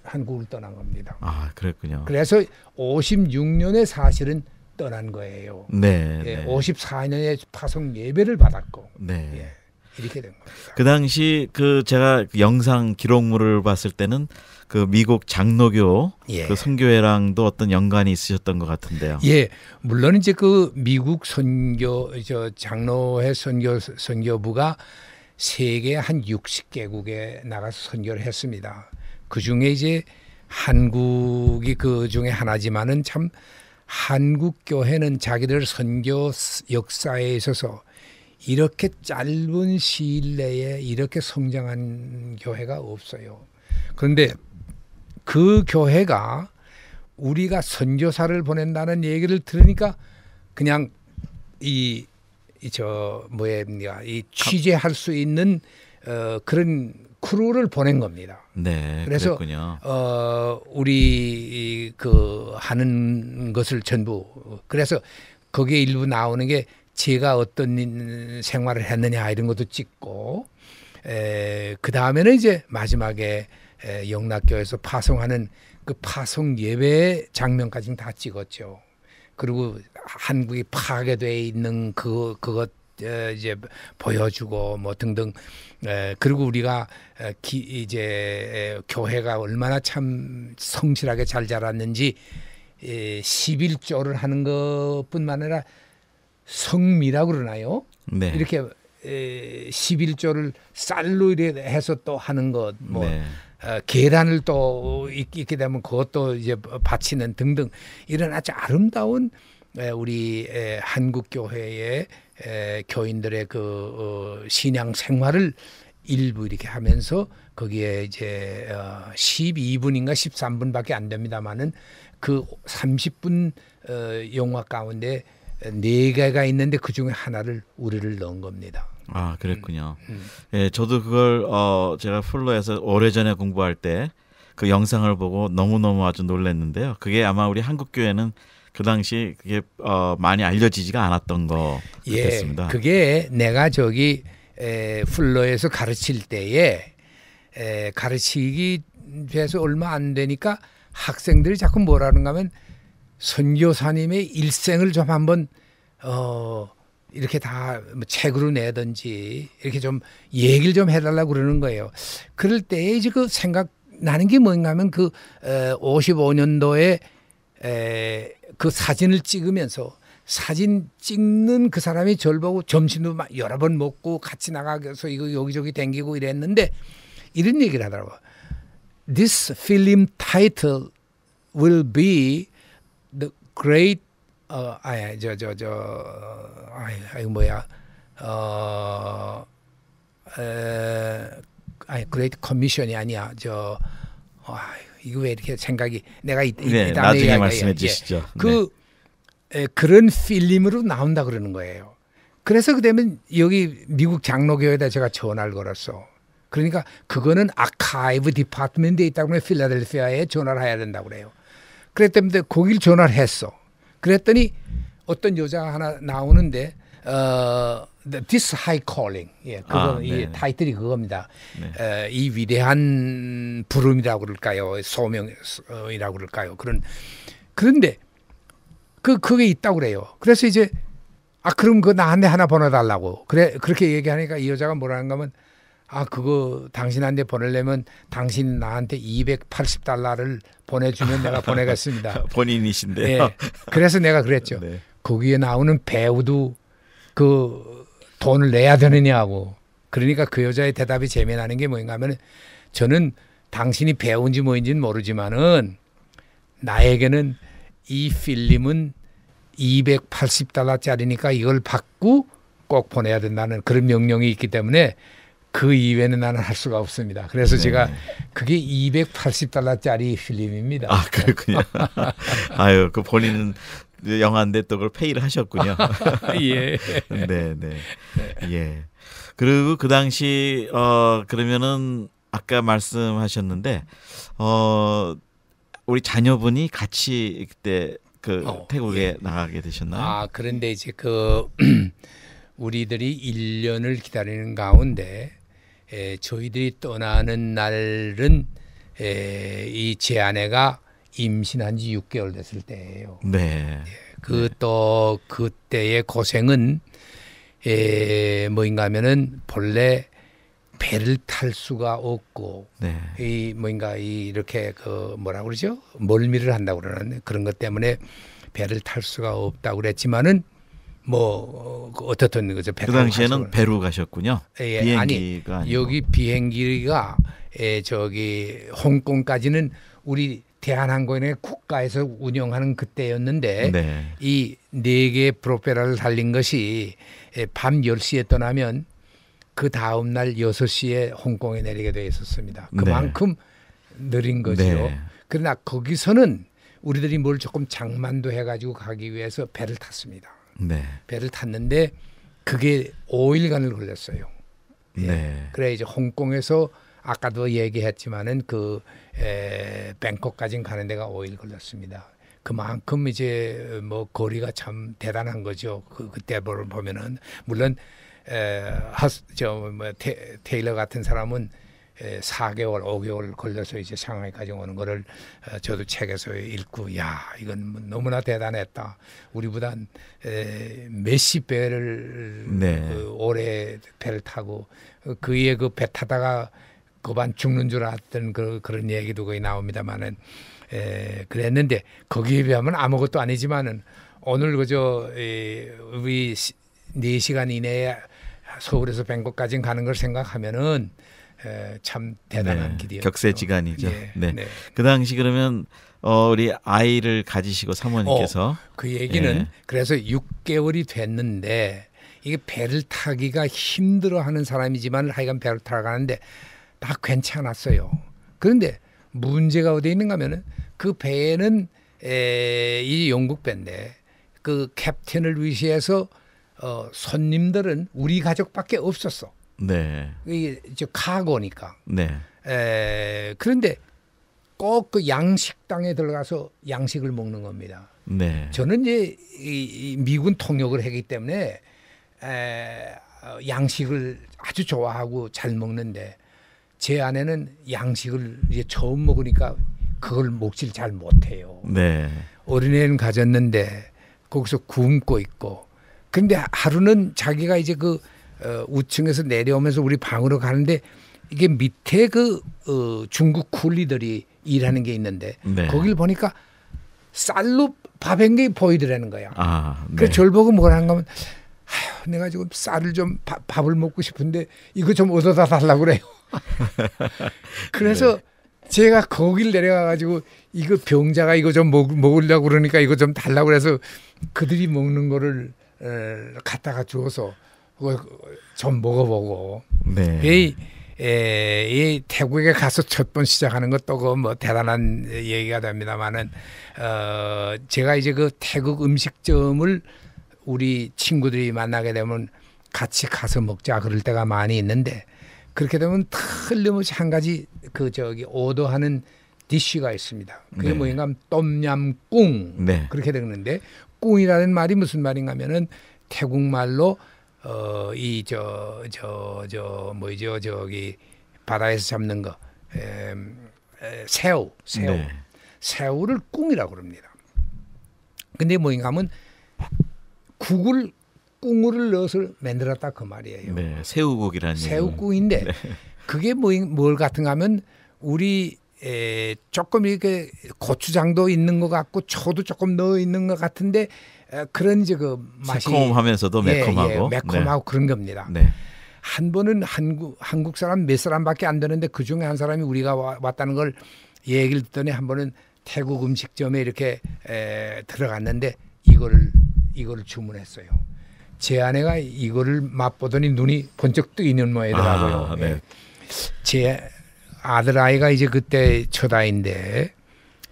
한국을 떠난 겁니다. 아 그랬군요. 그래서 56년에 사실은 떠난 거예요. 네. 예, 네. 54년에 파송 예배를 받았고. 네. 예, 이렇게 된 겁니다. 그 당시 그 제가 그 영상 기록물을 봤을 때는 그 미국 장로교 예. 그 선교회랑도 어떤 연관이 있으셨던 것 같은데요. 예, 물론 이제 그 미국 선교 저 장로회 선교 선교부가 세계 한 60개국에 나가서 선교를 했습니다. 그 중에 이제 한국이 그 중에 하나지만은 참 한국 교회는 자기들 선교 역사에 있어서 이렇게 짧은 시일 내에 이렇게 성장한 교회가 없어요. 그런데 그 교회가 우리가 선교사를 보낸다는 얘기를 들으니까 그냥 이저 뭐야 이 취재할 수 있는 어, 그런 크루를 보낸 겁니다. 네, 그래서 그랬군요. 어 우리 그 하는 것을 전부 그래서 거기에 일부 나오는 게 제가 어떤 생활을 했느냐 이런 것도 찍고 그 다음에는 이제 마지막에 에, 영락교에서 파송하는 그 파송 예배 장면까지는 다 찍었죠. 그리고 한국이 파괴돼 있는 그 그것 어, 이제 보여주고 뭐 등등 에, 그리고 우리가 기, 이제 교회가 얼마나 참 성실하게 잘 자랐는지 에, 11조를 하는 것뿐만 아니라 성미라고 그러나요? 네. 이렇게 에, 11조를 쌀로 해서 또 하는 것뭐 네. 어, 계란을 또 있게 되면 그것도 이제 바치는 등등 이런 아주 아름다운 우리 한국 교회의 에, 교인들의 그 어, 신앙 생활을 일부 이렇게 하면서 거기에 이제 어, 12분인가 13분밖에 안 됩니다만은 그 30분 어, 영화 가운데 네 개가 있는데 그 중에 하나를 우리를 넣은 겁니다. 아 그랬군요. 음, 음. 예, 저도 그걸 어, 제가 플로에서 오래 전에 공부할 때 그 영상을 보고 너무 너무 아주 놀랐는데요. 그게 아마 우리 한국 교회는 그 당시 그게 어, 많이 알려지지가 않았던 거 예, 같습니다. 그게 내가 저기 에, 플러에서 가르칠 때에 에, 가르치기 돼서 얼마 안 되니까 학생들이 자꾸 뭐라는가 하면 선교사님의 일생을 좀 한번 어 이렇게 다 뭐 책으로 내든지 이렇게 좀 얘기를 좀 해달라고 그러는 거예요. 그럴 때에 이제 그 생각 나는 게 뭔가 하면 그 에, 55년도에 에그 사진을 찍으면서 사진 찍는 그 사람이 절 보고 점심도 막 여러 번 먹고 같이 나가서 이거 여기저기 댕기고 이랬는데 이런 얘기를 하더라고. This film title will be the great 어 아야 저저 저 아이 뭐야 어 아니 그레이트 커미션이 아니야 저 어, 아이 이거 왜 이렇게 생각이 내가 이, 이다 네, 나중에 말씀해 주시죠. 그 네. 에, 그런 필름으로 나온다 그러는 거예요. 그래서 그다음에 여기 미국 장로교회에다 제가 전화를 걸었어. 그러니까 그거는 아카이브 디파트먼트에 있다고 그면 필라델피아에 전화를 해야 된다고 그래요. 그랬더니 거길 전화를 했어. 그랬더니 어떤 여자 하나 나오는데 어, 네, This High Calling. 예, 그거 아, 이 네. 타이틀이 그겁니다. 네. 어, 이 위대한 부름이라고 그럴까요? 소명이라고 그럴까요? 그런 그런데 그 그게 있다고 그래요. 그래서 이제 아 그럼 그 나한테 하나 보내달라고 그래 그렇게 얘기하니까 이 여자가 뭐라는가 하면 아 그거 당신한테 보내려면 당신 나한테 280달러를 보내주면 내가 보내겠습니다. 본인이신데. 네. 예, 그래서 내가 그랬죠. 네. 거기에 나오는 배우도 그 돈을 내야 되느냐고. 그러니까 그 여자의 대답이 재미나는 게뭔가 하면 저는 당신이 배운지 뭐인지는 모르지만은 나에게는 이 필름은 280달러짜리니까 이걸 받고 꼭 보내야 된다는 그런 명령이 있기 때문에 그 이외는 에 나는 할 수가 없습니다. 그래서 네. 제가 그게 280달러짜리 필름입니다. 아 그렇군요. 아유 그 본인은 영화인데 또 그걸 페이를 하셨군요. 예. 네, 네. 예. 그리고 그 당시 어 그러면은 아까 말씀하셨는데 어 우리 자녀분이 같이 그때 그 어, 태국에 예. 나가게 되셨나요? 아, 그런데 이제 그 우리들이 1년을 기다리는 가운데 에, 저희들이 떠나는 날은 에, 이제 아내가 임신한 지 6개월 됐을 때예요. 네. 예, 그또 네. 그때의 고생은 에, 예, 뭐인가 하면은 본래 배를 탈 수가 없고 네. 이 뭔가 이 이렇게 그 뭐라 그러죠 멀미를 한다고 그러는 그런 것 때문에 배를 탈 수가 없다고 그랬지만은 뭐 그 어떻든 그죠 그 당시에는 배로 가셨군요 예, 예, 비행기가 아니, 아니고. 여기 비행기가 에, 저기 홍콩까지는 우리 대한항공의 국가에서 운영하는 그때였는데 네. 이네 개의 프로페라를 달린 것이 예, 밤 10시에 떠나면 그 다음 날 6시에 홍콩에 내리게 되어 있었습니다. 네. 그만큼 네. 느린 거죠. 네. 그러나 거기서는 우리들이 뭘 조금 장만도 해 가지고 가기 위해서 배를 탔습니다. 네. 배를 탔는데 그게 5일간을 걸렸어요. 예. 네. 그래 이제 홍콩에서 아까도 얘기했지만은 그 에, 뱅콕까지 가는 데가 5일 걸렸습니다. 그만큼 이제 뭐 거리가 참 대단한 거죠. 그 그때를 보면은 물론 에하저뭐 테일러 같은 사람은 에, 4개월, 5개월 걸려서 이제 상하이까지 오는 거를 어, 저도 책에서 읽고 야 이건 뭐 너무나 대단했다. 우리보다 에, 몇십 배를 네. 그, 오래 배를 타고 어, 그의 그배 타다가 그반 죽는 줄 알았던 그, 그런 얘기도 거의 나옵니다만은 에, 그랬는데 거기에 비하면 아무것도 아니지만은 오늘 그저 에, 우리 네 시간 이내에 서울에서 뱅콕까지 가는 걸 생각하면은 에, 참 대단한 네, 길이에요. 격세지간이죠. 네, 예, 네. 네. 그 당시 그러면 어, 우리 아이를 가지시고 사모님께서 어, 그 얘기는 예. 그래서 6개월이 됐는데 이게 배를 타기가 힘들어하는 사람이지만 하여간 배를 타러 가는데 다 괜찮았어요. 그런데 문제가 어디 있는가 하면은 그배는 에, 이 영국 배인데 그 캡틴을 위시해서 어, 손님들은 우리 가족밖에 없었어. 네. 이저 카고니까. 네. 에, 그런데 꼭 그 양식당에 들어가서 양식을 먹는 겁니다. 네. 저는 이제 이, 이 미군 통역을 했기 때문에 에, 어, 양식을 아주 좋아하고 잘 먹는데 제 아내는 양식을 이제 처음 먹으니까 그걸 먹질 잘 못해요. 네. 어린애는 가졌는데 거기서 굶고 있고. 근데 하루는 자기가 이제 그 어, 우층에서 내려오면서 우리 방으로 가는데 이게 밑에 그 어, 중국 쿨리들이 일하는 게 있는데 네. 거길 보니까 쌀로 밥한 게 보이더라는 거야. 아, 네. 그래서 절 보고 뭐라 한거면 아휴, 내가 지금 쌀을 좀 바, 밥을 먹고 싶은데 이거 좀 얻어다 달라고 그래요. 그래서 네. 제가 거길 내려가 가지고 이거 병자가 이거 좀 먹, 먹으려고 그러니까 이거 좀 달라고 그래서 그들이 먹는 거를 에, 갖다가 주어서 좀 먹어보고 네. 이, 에, 이 태국에 가서 첫 번 시작하는 것도 그 뭐 대단한 얘기가 됩니다만은 어, 제가 이제 그 태국 음식점을 우리 친구들이 만나게 되면 같이 가서 먹자 그럴 때가 많이 있는데 그렇게 되면 틀림없이 한 가지 그 저기 오도하는 디쉬가 있습니다. 그게 네. 뭐인가 하면 똠얌꿍 네. 그렇게 되는데 꿍이라는 말이 무슨 말인가 하면은 태국말로 어이저 저 저 뭐죠 저기 바다에서 잡는 거 에, 음, 에, 새우 새우 네. 새우를 꿍이라고 그럽니다. 근데 뭐인가 하면 국을 물을 넣어서 만들었다 그 말이에요. 네, 새우국이라는 새우국인데 네. 그게 뭐, 뭘 같은가 하면 우리 에, 조금 이렇게 고추장도 있는 것 같고 초도 조금 넣어 있는 것 같은데 에, 그런 이제 그 맛이 새콤하면서도 예, 매콤하고 예, 예, 매콤하고 네. 그런 겁니다. 네. 한 번은 한국 한국 사람 몇 사람밖에 안 되는데 그 중에 한 사람이 우리가 와, 왔다는 걸 얘기를 듣더니 한 번은 태국 음식점에 이렇게 에, 들어갔는데 이거를 이거를 주문했어요. 제 아내가 이거를 맛보더니 눈이 번쩍 뜨이는 모양이더라고요. 뭐 아, 네. 예. 제 아들 아이가 이제 그때 초다인데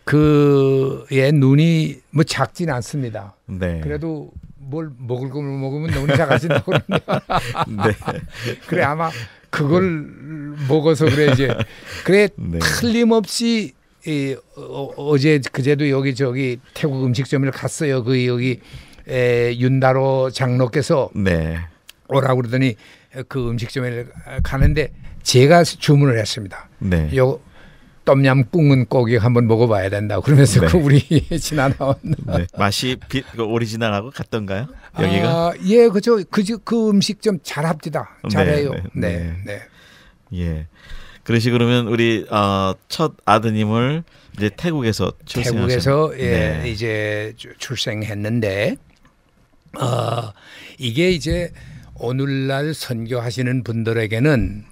그의 눈이 뭐 작진 않습니다. 네. 그래도 뭘 먹을 걸 먹으면 너무 작아진다고 그러는데 네. 그래 아마 그걸 네. 먹어서 그래 이제 그래 네. 틀림없이 이, 어, 어, 어제 그제도 여기 저기 태국 음식점을 갔어요. 그 여기 에, 윤다로 장로께서 네. 오라고 그러더니 그 음식점에 가는데 제가 주문을 했습니다. 네. 요 똠얌 뿡은 고 한번 먹어봐야 된다. 그러면서 네. 그 우리 지난 나온 네. 맛이 비, 그 오리지널하고 같던가요? 여기가 아, 예 그죠 그, 그 음식점 잘합디다 네, 잘해요. 네 네, 네. 네. 예. 그러시 그러면 우리 어, 첫 아드님을 이제 태국에서 출생하셨... 태국에서 예, 네. 이제 출생했는데 어, 이게 이제 오늘날 선교하시는 분들에게는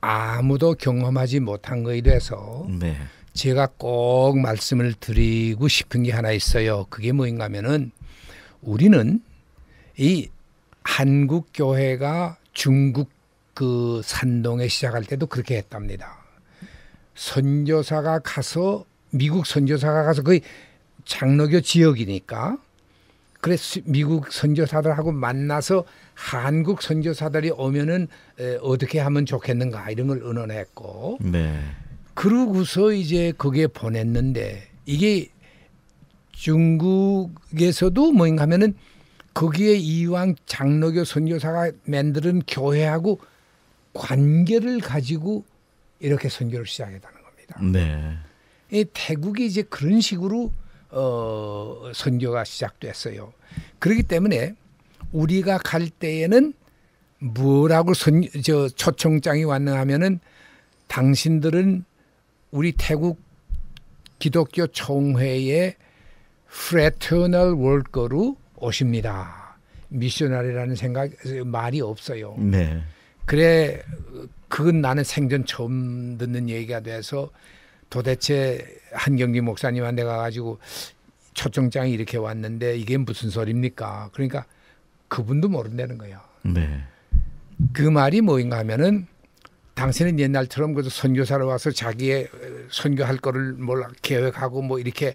아무도 경험하지 못한 거이돼서 네. 제가 꼭 말씀을 드리고 싶은 게 하나 있어요. 그게 뭐인가 하면은 우리는 이 한국 교회가 중국 그 산동에 시작할 때도 그렇게 했답니다. 선교사가 가서 미국 선교사가 가서 거의 장로교 지역이니까 그래서 미국 선교사들하고 만나서 한국 선교사들이 오면은 어떻게 하면 좋겠는가 이런 걸 의논했고 네. 그러고서 이제 거기에 보냈는데 이게 중국에서도 뭐인가 하면은 거기에 이왕 장로교 선교사가 만드는 교회하고 관계를 가지고 이렇게 선교를 시작했다는 겁니다. 네. 이 태국이 이제 그런 식으로 어, 선교가 시작됐어요. 그렇기 때문에 우리가 갈 때에는 뭐라고 선, 저 초청장이 왔나 하면은 당신들은 우리 태국 기독교 총회의 프레터널 월거로 오십니다. 미션널이라는 생각 말이 없어요. 네. 그래 그건 나는 생전 처음 듣는 얘기가 돼서 도대체 한경기 목사님한테 가가지고 초청장이 이렇게 왔는데 이게 무슨 소리입니까? 그러니까 그분도 모른다는 거예요. 네. 그 말이 뭐인가 하면은 당신은 옛날처럼 그 선교사로 와서 자기의 선교할 거를 몰라 계획하고 뭐 이렇게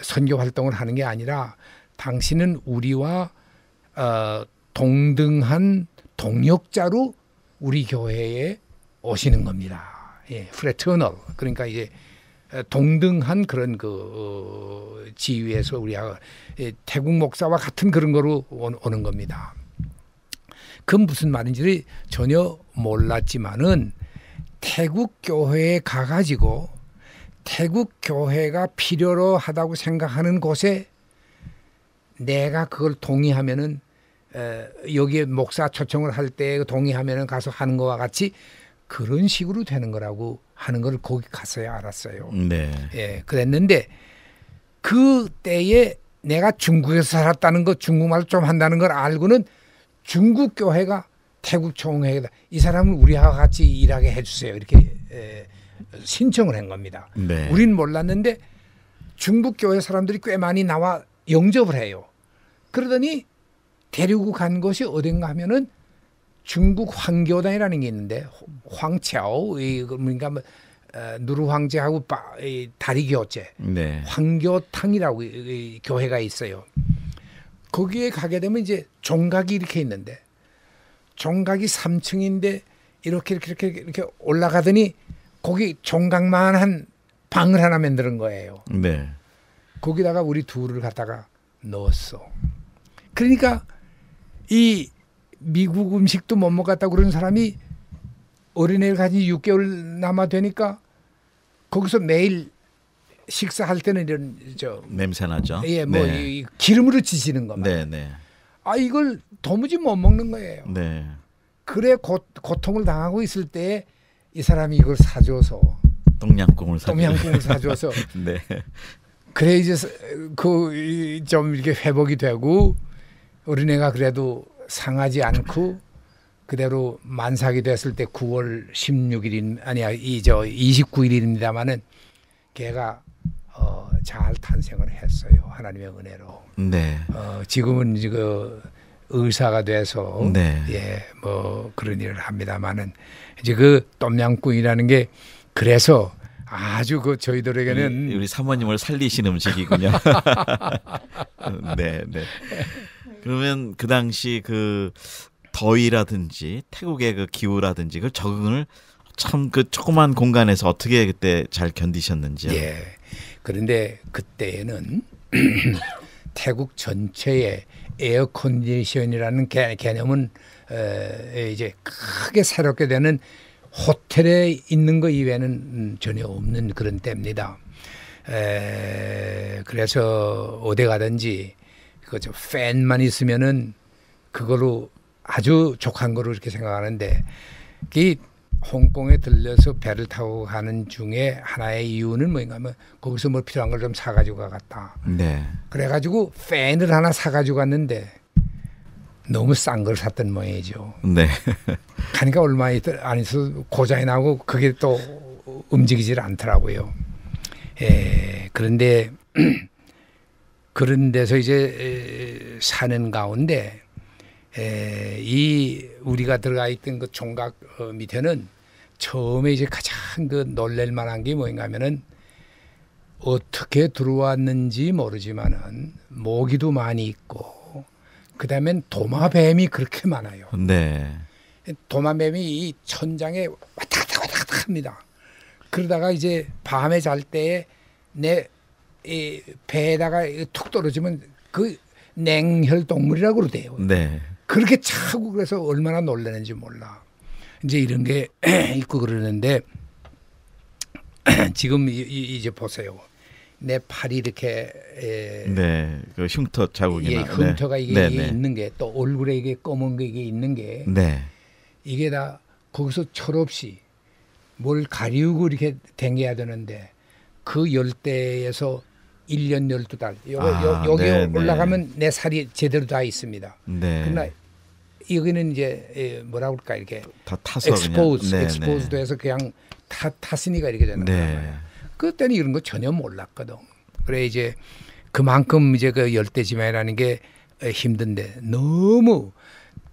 선교 활동을 하는 게 아니라 당신은 우리와 어, 동등한 동역자로 우리 교회에 오시는 겁니다. 예, 프레터널 그러니까 이제 동등한 그런 그 어, 지위에서 우리가 아, 예, 태국 목사와 같은 그런 거로 오는 겁니다. 그 무슨 말인지를 전혀 몰랐지만은 태국 교회에 가가지고 태국 교회가 필요로 하다고 생각하는 곳에 내가 그걸 동의하면은 여기에 목사 초청을 할 때 동의하면은 가서 하는 것과 같이 그런 식으로 되는 거라고 하는 걸 거기 가서야 알았어요. 네. 예, 그랬는데 그 때에 내가 중국에서 살았다는 거, 중국말 좀 한다는 걸 알고는 중국 교회가 태국 총회에다 이 사람을 우리하고 같이 일하게 해주세요 이렇게 에, 예, 신청을 한 겁니다. 네. 우린 몰랐는데 중국 교회 사람들이 꽤 많이 나와 영접을 해요. 그러더니 데리고 간것이 어딘가 하면은 중국 황교단이라는 게 있는데 황차오의 그러니까 뭐 어, 누르 황제하고 바, 다리 교제 네. 황교탕이라고 이, 교회가 있어요. 거기에 가게 되면 이제 종각이 이렇게 있는데 종각이 3층인데 이렇게 이렇게 이렇게 이렇게 올라가더니 거기 종각만 한 방을 하나 만드는 거예요. 네. 거기다가 우리 둘을 갖다가 넣었어. 그러니까 이 미국 음식도 못 먹었다고 그는 사람이 어린애를 가진 6개월 남아 되니까 거기서 매일 식사할 때는 이런 저 냄새 나죠. 예, 뭐 네. 기름으로 지지는 것만. 네, 네. 아 이걸 도무지 못 먹는 거예요. 네. 그래 고, 통을 당하고 있을 때 이 사람이 이걸 사줘서 똥양꿍을 사 똥양꿍을 사줘서 네. 그래 이제 그 좀 이렇게 회복이 되고 어린애가 그래도 상하지 않고 그대로 만삭이 됐을 때 9월 16일인 아니야 이 저 29일입니다만은 개가 어, 잘 탄생을 했어요 하나님의 은혜로. 네. 어, 지금은 지 그 의사가 돼서 네. 예뭐 그런 일을 합니다만은 이제 그 똠양꿍이라는 게 그래서 아주 그 저희들에게는 우리, 우리 사모님을 살리신 음식이군요. 네, 네. 그러면 그 당시 그 더위라든지 태국의 그 기후라든지 그 적응을 참 그 조그만 공간에서 어떻게 그때 잘견디셨는지 예. 그런데 그때에는 태국 전체에 에어 컨디션이라는 개, 념은 에, 이제 크게 새롭게 되는 호텔에 있는 거 이외에는 음, 전혀 없는 그런 때입니다. 에, 그래서 어디 가든지 그죠 팬만 있으면은 그걸로 아주 족한 거로 이렇게 생각하는데 이 홍콩에 들려서 배를 타고 가는 중에 하나의 이유는 뭐인가하면 거기서 뭘 필요한 걸 좀 사가지고 가갔다. 네. 그래가지고 팬을 하나 사가지고 갔는데 너무 싼 걸 샀던 모양이죠. 네. 가니까 얼마 안 있어 고장이 나고 그게 또 움직이질 않더라고요. 예. 그런데 그런 데서 이제 사는 가운데 에, 이 우리가 들어가 있던 그 종각 어, 밑에는 처음에 이제 가장 그 놀랄 만한 게 뭐인가 하면은 어떻게 들어왔는지 모르지만은 모기도 많이 있고 그다음엔 도마뱀이 그렇게 많아요. 네. 도마뱀이 이 천장에 왔다 갔다 왔다 갔다 합니다. 그러다가 이제 밤에 잘 때에 내이 배에다가 툭 떨어지면 그 냉혈 동물이라고 그러대요. 네. 그렇게 차고 그래서 얼마나 놀라는지 몰라. 이제 이런 게 있고 그러는데 지금 이, 이, 이제 보세요. 내 팔이 이렇게 에, 네, 그 흉터 자국이나 예, 네. 흉터가 네. 이게, 이게 네. 있는 게 또 얼굴에 이게 검은 게 이게 있는 게 네. 이게 다 거기서 철없이 뭘 가리우고 이렇게 댕겨야 되는데 그 열대에서 1년 12달. 요거 아, 요, 여기 네, 네, 올라가면 내 살이 제대로 다 있습니다. 네. 그러나 여기는 이제 예, 뭐라 그럴까 이렇게 다 타서 엑스포즈 엑스포즈도 해서 그냥 타타스니가 이렇게 되는 거예요. 네. 그때는 이런 거 전혀 몰랐거든. 그래 이제 그만큼 이제 그 열대 지방이라는게 어, 힘든데 너무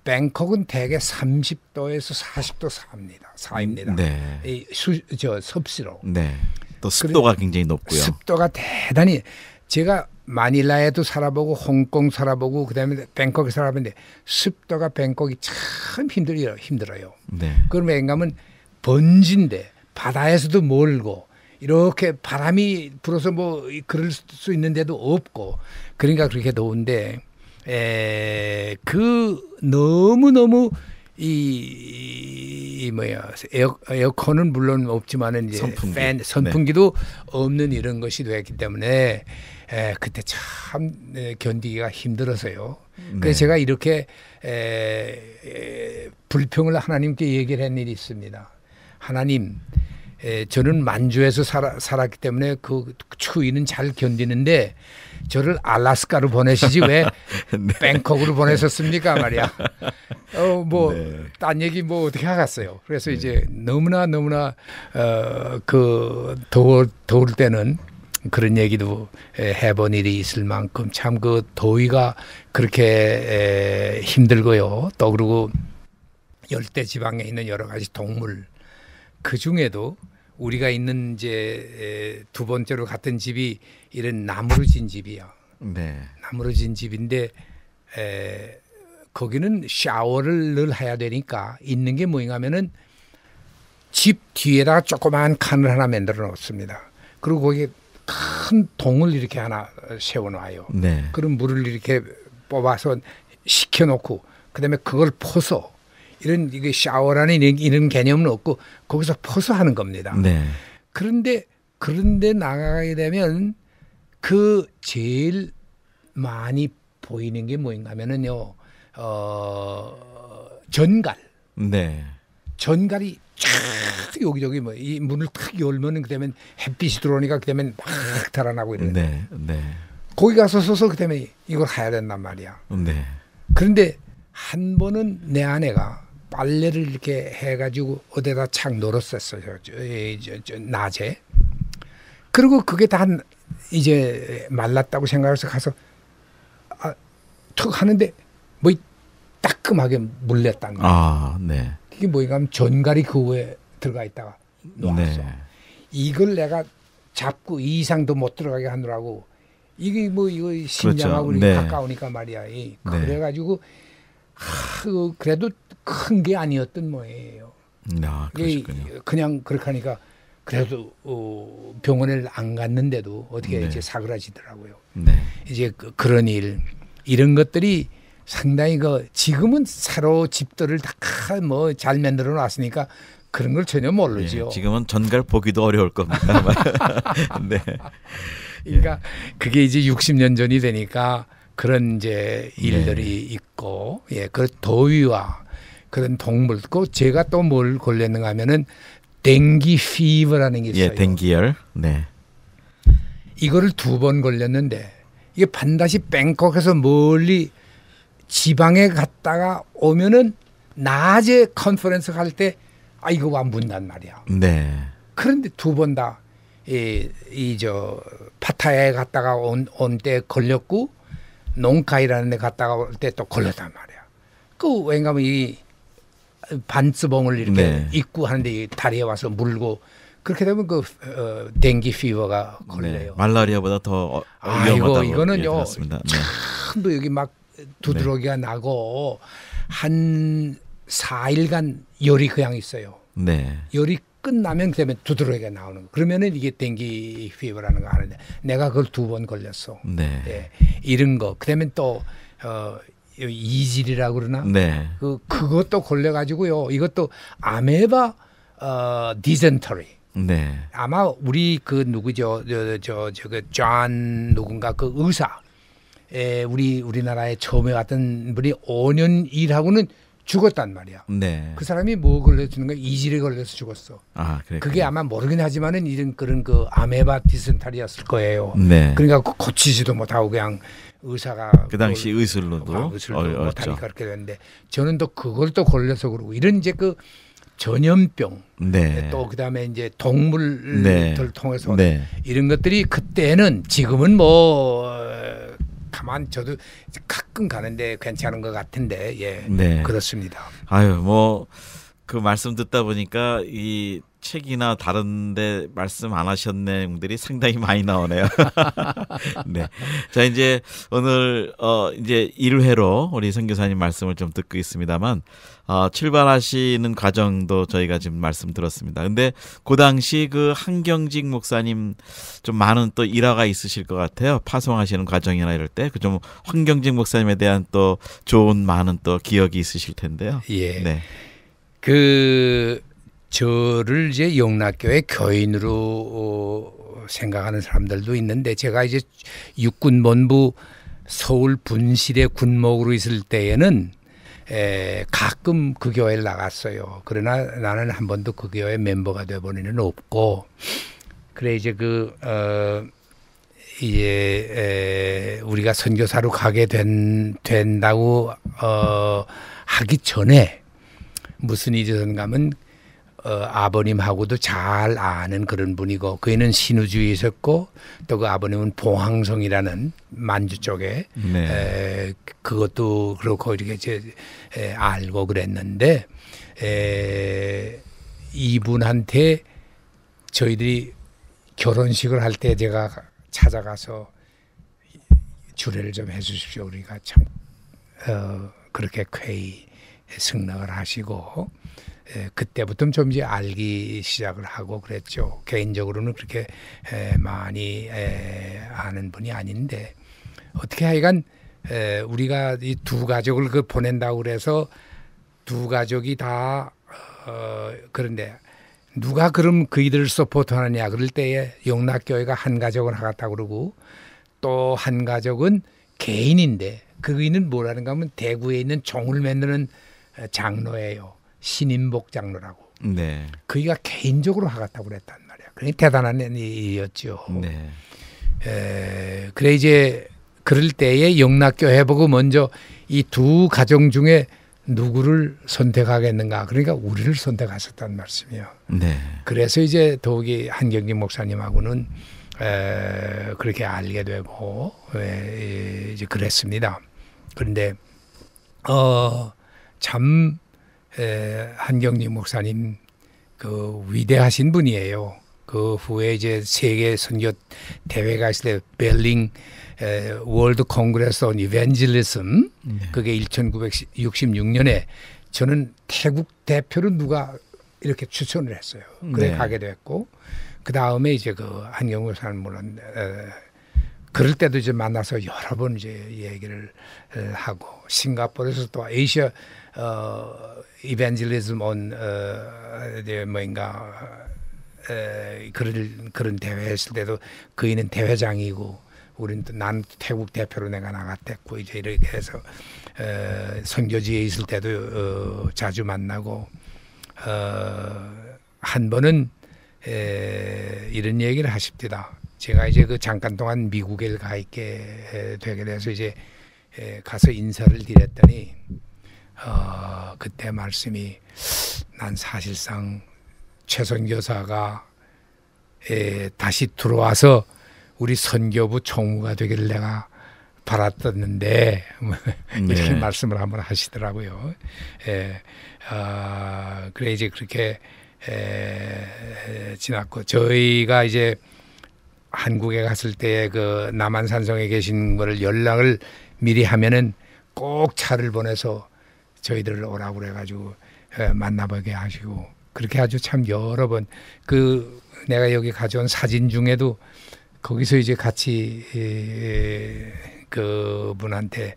뱅콕은 대개 30도에서 40도 사입니다. 사입니다. 네. 이수저 섭씨로. 네. 또 습도가 굉장히 높고요. 습도가 대단히 제가 마닐라에도 살아보고 홍콩 살아보고 그다음에 뱅콕에 살아봤는데 습도가 뱅콕이 참 힘들어요. 힘들어요. 네. 그럼 왠가면 번진데 바다에서도 멀고 이렇게 바람이 불어서 뭐 그럴 수 있는데도 없고 그러니까 그렇게 더운데 에, 그 너무 너무 이 뭐야 에어, 에어컨은 물론 없지만 이제 선풍기. 팬 네. 선풍기도 네. 없는 이런 것이 되었기 때문에 에, 그때 참 에, 견디기가 힘들어서요. 그래서 네. 제가 이렇게 에, 에, 불평을 하나님께 얘기를 한 일이 있습니다. 하나님 에, 저는 만주에서 살아, 살았기 때문에 그 추위는 잘 견디는데 저를 알라스카로 보내시지 왜 네. 뱅콕으로 보내셨습니까 네. 말이야. 어, 뭐딴 네. 얘기 뭐 어떻게 하겠어요. 그래서 네. 이제 너무나 너무나 어, 그 더울, 더울 때는 그런 얘기도 해본 일이 있을 만큼 참 그 더위가 그렇게 에, 힘들고요. 또 그리고 열대 지방에 있는 여러 가지 동물 그 중에도 우리가 있는 이제 두 번째로 같은 집이 이런 나무로 진 집이야. 네. 나무로 진 집인데 에, 거기는 샤워를 늘 해야 되니까 있는 게 뭐인가면은 집 뒤에다가 조그만 칸을 하나 만들어 놓습니다. 그리고 거기에 큰 동을 이렇게 하나 어, 세워 놔요. 네. 그럼 물을 이렇게 뽑아서 식혀 놓고 그다음에 그걸 퍼서 이런 이게 샤워라는 이런, 이런 개념은 없고 거기서 포수하는 겁니다. 네. 그런데 그런데 나가게 되면 그 제일 많이 보이는 게 뭐인가 하면은요. 어 전갈. 네. 전갈이 쫙 여기저기 뭐 이 문을 탁 열면은 그다음에 햇빛이 들어오니까 그다음에 막 달아나고 이러는데. 네. 네. 거기 가서 서서 그다음에 이걸 해야 된단 말이야. 네. 그런데 한 번은 내 아내가 빨래를 이렇게 해가지고 어디다 착놀았었어요 예, 낮에. 그리고 그게 다 이제 말랐다고 생각해서 가서 아, 툭 하는데 뭐 따끔하게 물렸다는 거예요. 아, 네. 이게 뭐인가 하면 전갈이 그 후에 들어가 있다가 놓았어. 네. 이걸 내가 잡고 이 이상도 못 들어가게 하느라고 이게 뭐 이거 그렇죠. 심장하고 그렇죠. 네. 가까우니까 말이야. 이. 네. 그래가지고 네. 하, 그래도 큰게 아니었던 모예요. 아, 그러군요 그냥 그렇게 하니까 그래도 어, 병원을 안 갔는데도 어떻게 네. 이제 사그라지더라고요. 네. 이제 그, 그런 일 이런 것들이 상당히 그 지금은 새로 집들을 다 뭐 잘 만들어 놨으니까 그런 걸 전혀 모르죠. 예, 지금은 전갈 보기도 어려울 겁니다. 네. 그러니까 예. 그게 이제 60년 전이 되니까 그런 이제 네. 일들이 네. 있고 예, 그 더위와 그런 동물 고 제가 또 뭘 걸렸는가 하면은 댕기 피버라는 게 예, 있어요. 예, 댕기열. 네. 이거를 두 번 걸렸는데 이게 반드시 뱅콕에서 멀리 지방에 갔다가 오면은 낮에 컨퍼런스 갈 때 아 이거 와 문단 말이야. 네. 그런데 두 번 다 이 이 저 파타야에 갔다가 온 온 때 걸렸고 농카이라는 데 갔다가 올 때 또 걸렸단 말이야. 그 왜냐면 뭐 이 반스봉을 이렇게 네. 입고 하는데 다리에 와서 물고 그렇게 되면 그 어, 댕기 피버가 걸려요. 네. 말라리아보다 더 위험하다고 어, 아, 이거 이거는요. 예, 네. 참도 여기 막 두드러기가 네. 나고 한 4일간 열이 그냥 있어요. 네. 열이 끝나면 그다 두드러기가 나오는 거. 그러면은 이게 댕기 피버라는 거 하는데 내가 그걸 두 번 걸렸어. 네. 예. 이런 거. 그다음또어 이질이라 고 그러나 네. 그 그것도 걸려 가지고요. 이것도 아메바 어디젠터리 네. 아마 우리 그 누구죠? 저 저그존 저 그 누군가 그 의사 에 우리 우리나라에 처음에 왔던 분이 5년 일하고는 죽었단 말이야. 네. 그 사람이 뭐 걸려 주는 거야? 이질에 걸려서 죽었어. 아, 그래. 그게 아마 모르긴 하지만은 이런 그런 그 아메바 디센터리였을 거예요. 네. 그러니까 고치지도 못하고 그냥 의사가 그 당시 의술로도 뭐 의술로 못하니까 뭐 그렇게 됐는데 저는 또 그걸 또 걸려서 그러고 이런 이제 그 전염병 네. 예, 또 그다음에 이제 동물들 네. 통해서 네. 이런 것들이 그때는 지금은 뭐 가만 저도 가끔 가는데 괜찮은 것 같은데 예 네. 그렇습니다. 아유 뭐 그 말씀 듣다 보니까 이 책이나 다른데 말씀 안 하셨 내용들이 상당히 많이 나오네요. 네, 자 이제 오늘 어 이제 1회로 우리 선교사님 말씀을 좀 듣고 있습니다만 어, 출발하시는 과정도 저희가 지금 말씀 들었습니다. 근데 그 당시 그 한경직 목사님 좀 많은 또 일화가 있으실 것 같아요. 파송하시는 과정이나 이럴 때 그좀 황경직 목사님에 대한 또 좋은 많은 또 기억이 있으실 텐데요. 예. 네. 그 저를 이제 영락교회 교인으로 어, 생각하는 사람들도 있는데 제가 이제 육군본부 서울 분실의 군목으로 있을 때에는 에, 가끔 그 교회를 나갔어요. 그러나 나는 한 번도 그 교회 멤버가 되어본 일은 없고 그래 이제 그 어, 이제 에, 우리가 선교사로 가게 된 된다고 어, 하기 전에 무슨 일이든 가면 어, 아버님하고도 잘 아는 그런 분이고 그는 신우주에 있었고 또 그 아버님은 봉황성이라는 만주 쪽에 네. 에, 그것도 그렇고 이렇게 제, 에, 알고 그랬는데 에, 이분한테 저희들이 결혼식을 할 때 제가 찾아가서 주례를 좀 해주십시오. 우리가 그러니까 참 어, 그렇게 쾌히 승낙을 하시고 예, 그때부터 좀 이제 알기 시작을 하고 그랬죠. 개인적으로는 그렇게 예, 많이 예, 아는 분이 아닌데 어떻게 하여간 우리가 이 두 가족을 그 보낸다고 그래서 두 가족이 다 어, 그런데 누가 그럼 그이들을 서포트하느냐 그럴 때에 용락교회가한가족을하겠다 그러고 또 한 가족은 개인인데 그이는 뭐라는가 하면 대구에 있는 종을 만드는 장로예요. 신인복 장로라고. 네. 그이가 개인적으로 하겠다고 그랬단 말이야. 그러니 대단한 일이었죠. 네. 에, 그래 이제 그럴 때에 영락교회 보고 먼저 이 두 가정 중에 누구를 선택하겠는가? 그러니까 우리를 선택하셨단 말씀이요. 네. 그래서 이제 더욱이 한경기 목사님하고는 에, 그렇게 알게 되고 에, 예, 이제 그랬습니다. 그런데 어, 참 에, 한경리 목사님 그 위대하신 분이에요. 그 후에 이제 세계 선교 대회가 있을 때 벨링 에, 월드 콩그레스 온 이벤젤리즘 네. 그게 1966년에 저는 태국 대표로 누가 이렇게 추천을 했어요. 그래 네. 가게 됐고 그 다음에 이제 그 한경우 사는 물론 에, 그럴 때도 이제 만나서 여러 번 이제 얘기를 에, 하고 싱가포르에서 또 아시아 어 이벤젤리즘 온 uh, 네, 어, 뭔가 에, 그런 그런 대회 했을 때도 그이는 대회장이고 우린 또난 태국 대표로 내가 나갔댔고 이제 이렇게 해서 어, 선교지에 있을 때도 어, 자주 만나고 어, 한 번은 에, 이런 얘기를 하십니다. 제가 이제 그 잠깐 동안 미국에 가 있게 되게 돼서 이제 에, 가서 인사를 드렸더니 어, 그때 말씀이 난 사실상 최선교사가 에, 다시 들어와서 우리 선교부 총무가 되기를 내가 바랐었는데 뭐, 네. 이렇게 말씀을 한번 하시더라고요. 에, 아, 그래 이제 그렇게 에, 지났고 저희가 이제 한국에 갔을 때 그 남한산성에 계신 거를 연락을 미리 하면은 꼭 차를 보내서 저희들 오라고 그래가지고 어, 만나보게 하시고 그렇게 아주 참 여러 번 그 내가 여기 가져온 사진 중에도 거기서 이제 같이 그분한테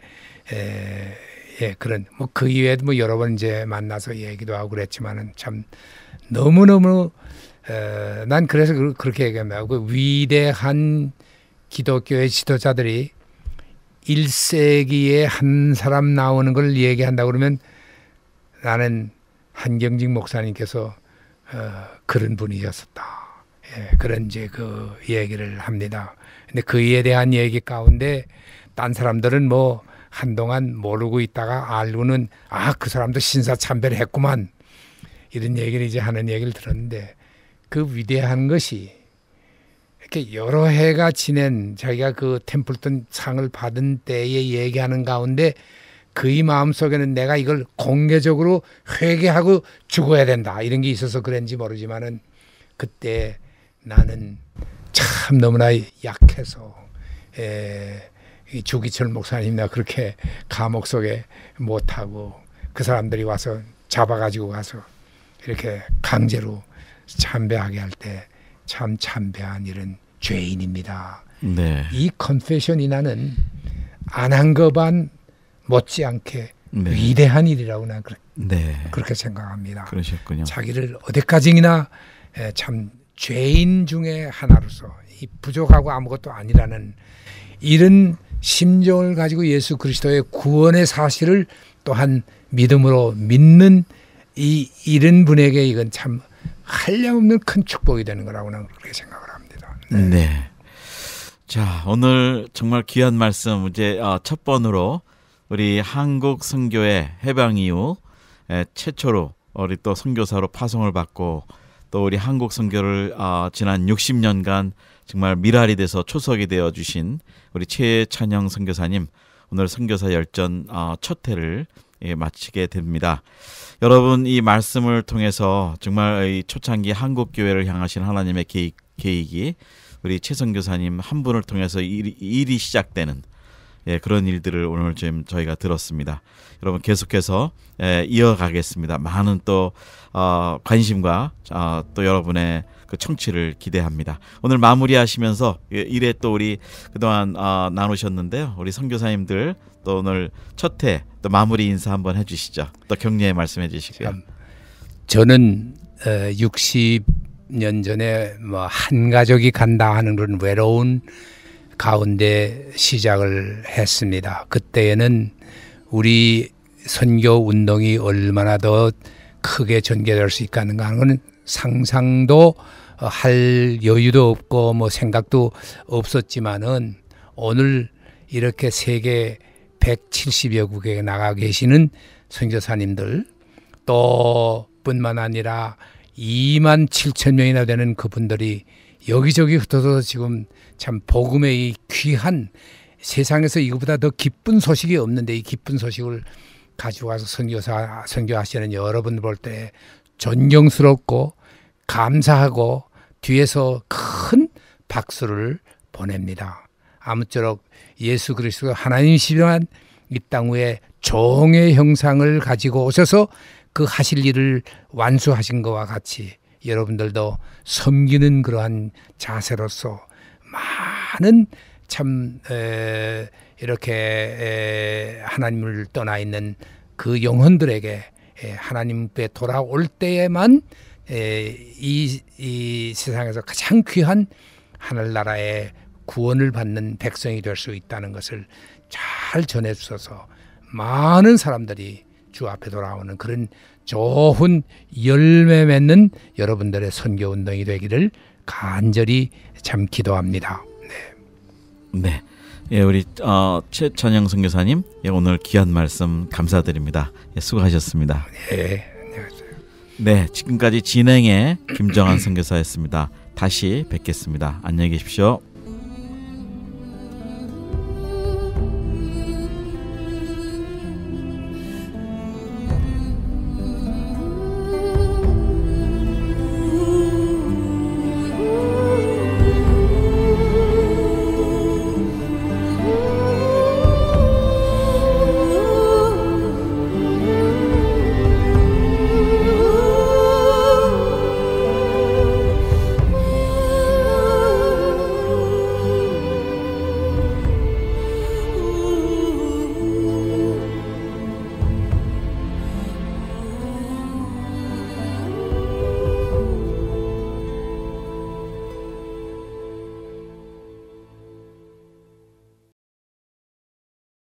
예 그런 뭐 그 이외에도 뭐 여러 번 이제 만나서 얘기도 하고 그랬지만은 참 너무 너무 어, 난 그래서 그, 그렇게 얘기합니다. 그 위대한 기독교의 지도자들이 1세기에 한 사람 나오는 걸 얘기한다 그러면 나는 한경직 목사님께서 어, 그런 분이었었다 예, 그런 이제 그 얘기를 합니다. 근데 그에 대한 얘기 가운데 딴 사람들은 뭐 한동안 모르고 있다가 알고는 아 그 사람도 신사참배를 했구만 이런 얘기를 이제 하는 얘기를 들었는데 그 위대한 것이 이렇게 여러 해가 지낸 자기가 그 템플턴 상을 받은 때에 얘기하는 가운데 그의 마음속에는 내가 이걸 공개적으로 회개하고 죽어야 된다 이런 게 있어서 그런지 모르지만은 그때 나는 참 너무나 약해서 에, 예, 주기철 목사님 나 그렇게 감옥 속에 못하고 그 사람들이 와서 잡아가지고 가서 이렇게 강제로 참배하게 할때 참 참배한 일은 죄인입니다. 네. 이 컨페션이나는 안 한것반 못지않게 네. 위대한 일이라고 난 그렇게, 네. 그렇게 생각합니다. 그러셨군요. 자기를 어디까지나 참 죄인 중에 하나로서 이 부족하고 아무것도 아니라는 이런 심정을 가지고 예수 그리스도의 구원의 사실을 또한 믿음으로 믿는 이 이런 분에게 이건 참 한량없는 큰 축복이 되는 거라고 는 그렇게 생각을 합니다. 네. 네. 자 오늘 정말 귀한 말씀 이제 어, 첫 번으로 우리 한국 선교회 해방 이후 최초로 우리 또 선교사로 파송을 받고 또 우리 한국 선교를 어, 지난 60년간 정말 미랄이 돼서 초석이 되어 주신 우리 최찬영 선교사님 오늘 선교사 열전 어, 첫 회를 예, 마치게 됩니다. 여러분 이 말씀을 통해서 정말 초창기 한국 교회를 향하신 하나님의 계획, 계획이 우리 최성 교사님 한 분을 통해서 일, 일이 시작되는 예, 그런 일들을 오늘 지금 저희가 들었습니다. 여러분 계속해서 예, 이어가겠습니다. 많은 또 어, 관심과 어, 또 여러분의 그 청취를 기대합니다. 오늘 마무리하시면서 이래 예, 또 우리 그동안 어, 나누셨는데요. 우리 선교사님들 또 오늘 첫회 또 마무리 인사 한번 해주시죠. 또 격려의 말씀해 주시고요. 저는 60년 전에 뭐한 가족이 간다 하는 그런 외로운 가운데 시작을 했습니다. 그때에는 우리 선교 운동이 얼마나 더 크게 전개될 수 있겠는가 상상도 어, 할 여유도 없고 뭐 생각도 없었지만은 오늘 이렇게 세계 170여 국에 나가 계시는 선교사님들 또 뿐만 아니라 2만 7천 명이나 되는 그분들이 여기저기 흩어져서 지금 참 복음의 이 귀한 세상에서 이거보다 더 기쁜 소식이 없는데 이 기쁜 소식을 가지고 와서 선교사 선교하시는 여러분 들볼 때 존경스럽고 감사하고 뒤에서 큰 박수를 보냅니다. 아무쪼록 예수 그리스도 하나님시지만 이땅 위에 종의 형상을 가지고 오셔서 그 하실 일을 완수하신 것과 같이 여러분들도 섬기는 그러한 자세로서 많은 참 에, 이렇게 에, 하나님을 떠나 있는 그 영혼들에게 에, 하나님 앞 돌아올 때에만 이, 이 세상에서 가장 귀한 하늘나라의 구원을 받는 백성이 될 수 있다는 것을 잘 전해 주셔서 많은 사람들이 주 앞에 돌아오는 그런 좋은 열매 맺는 여러분들의 선교 운동이 되기를 간절히 참 기도합니다. 네. 네. 예, 우리 어, 최천영 선교사님, 예, 오늘 귀한 말씀 감사드립니다. 예, 수고하셨습니다. 네. 네, 지금까지 진행의 김정한 선교사였습니다. 다시 뵙겠습니다. 안녕히 계십시오.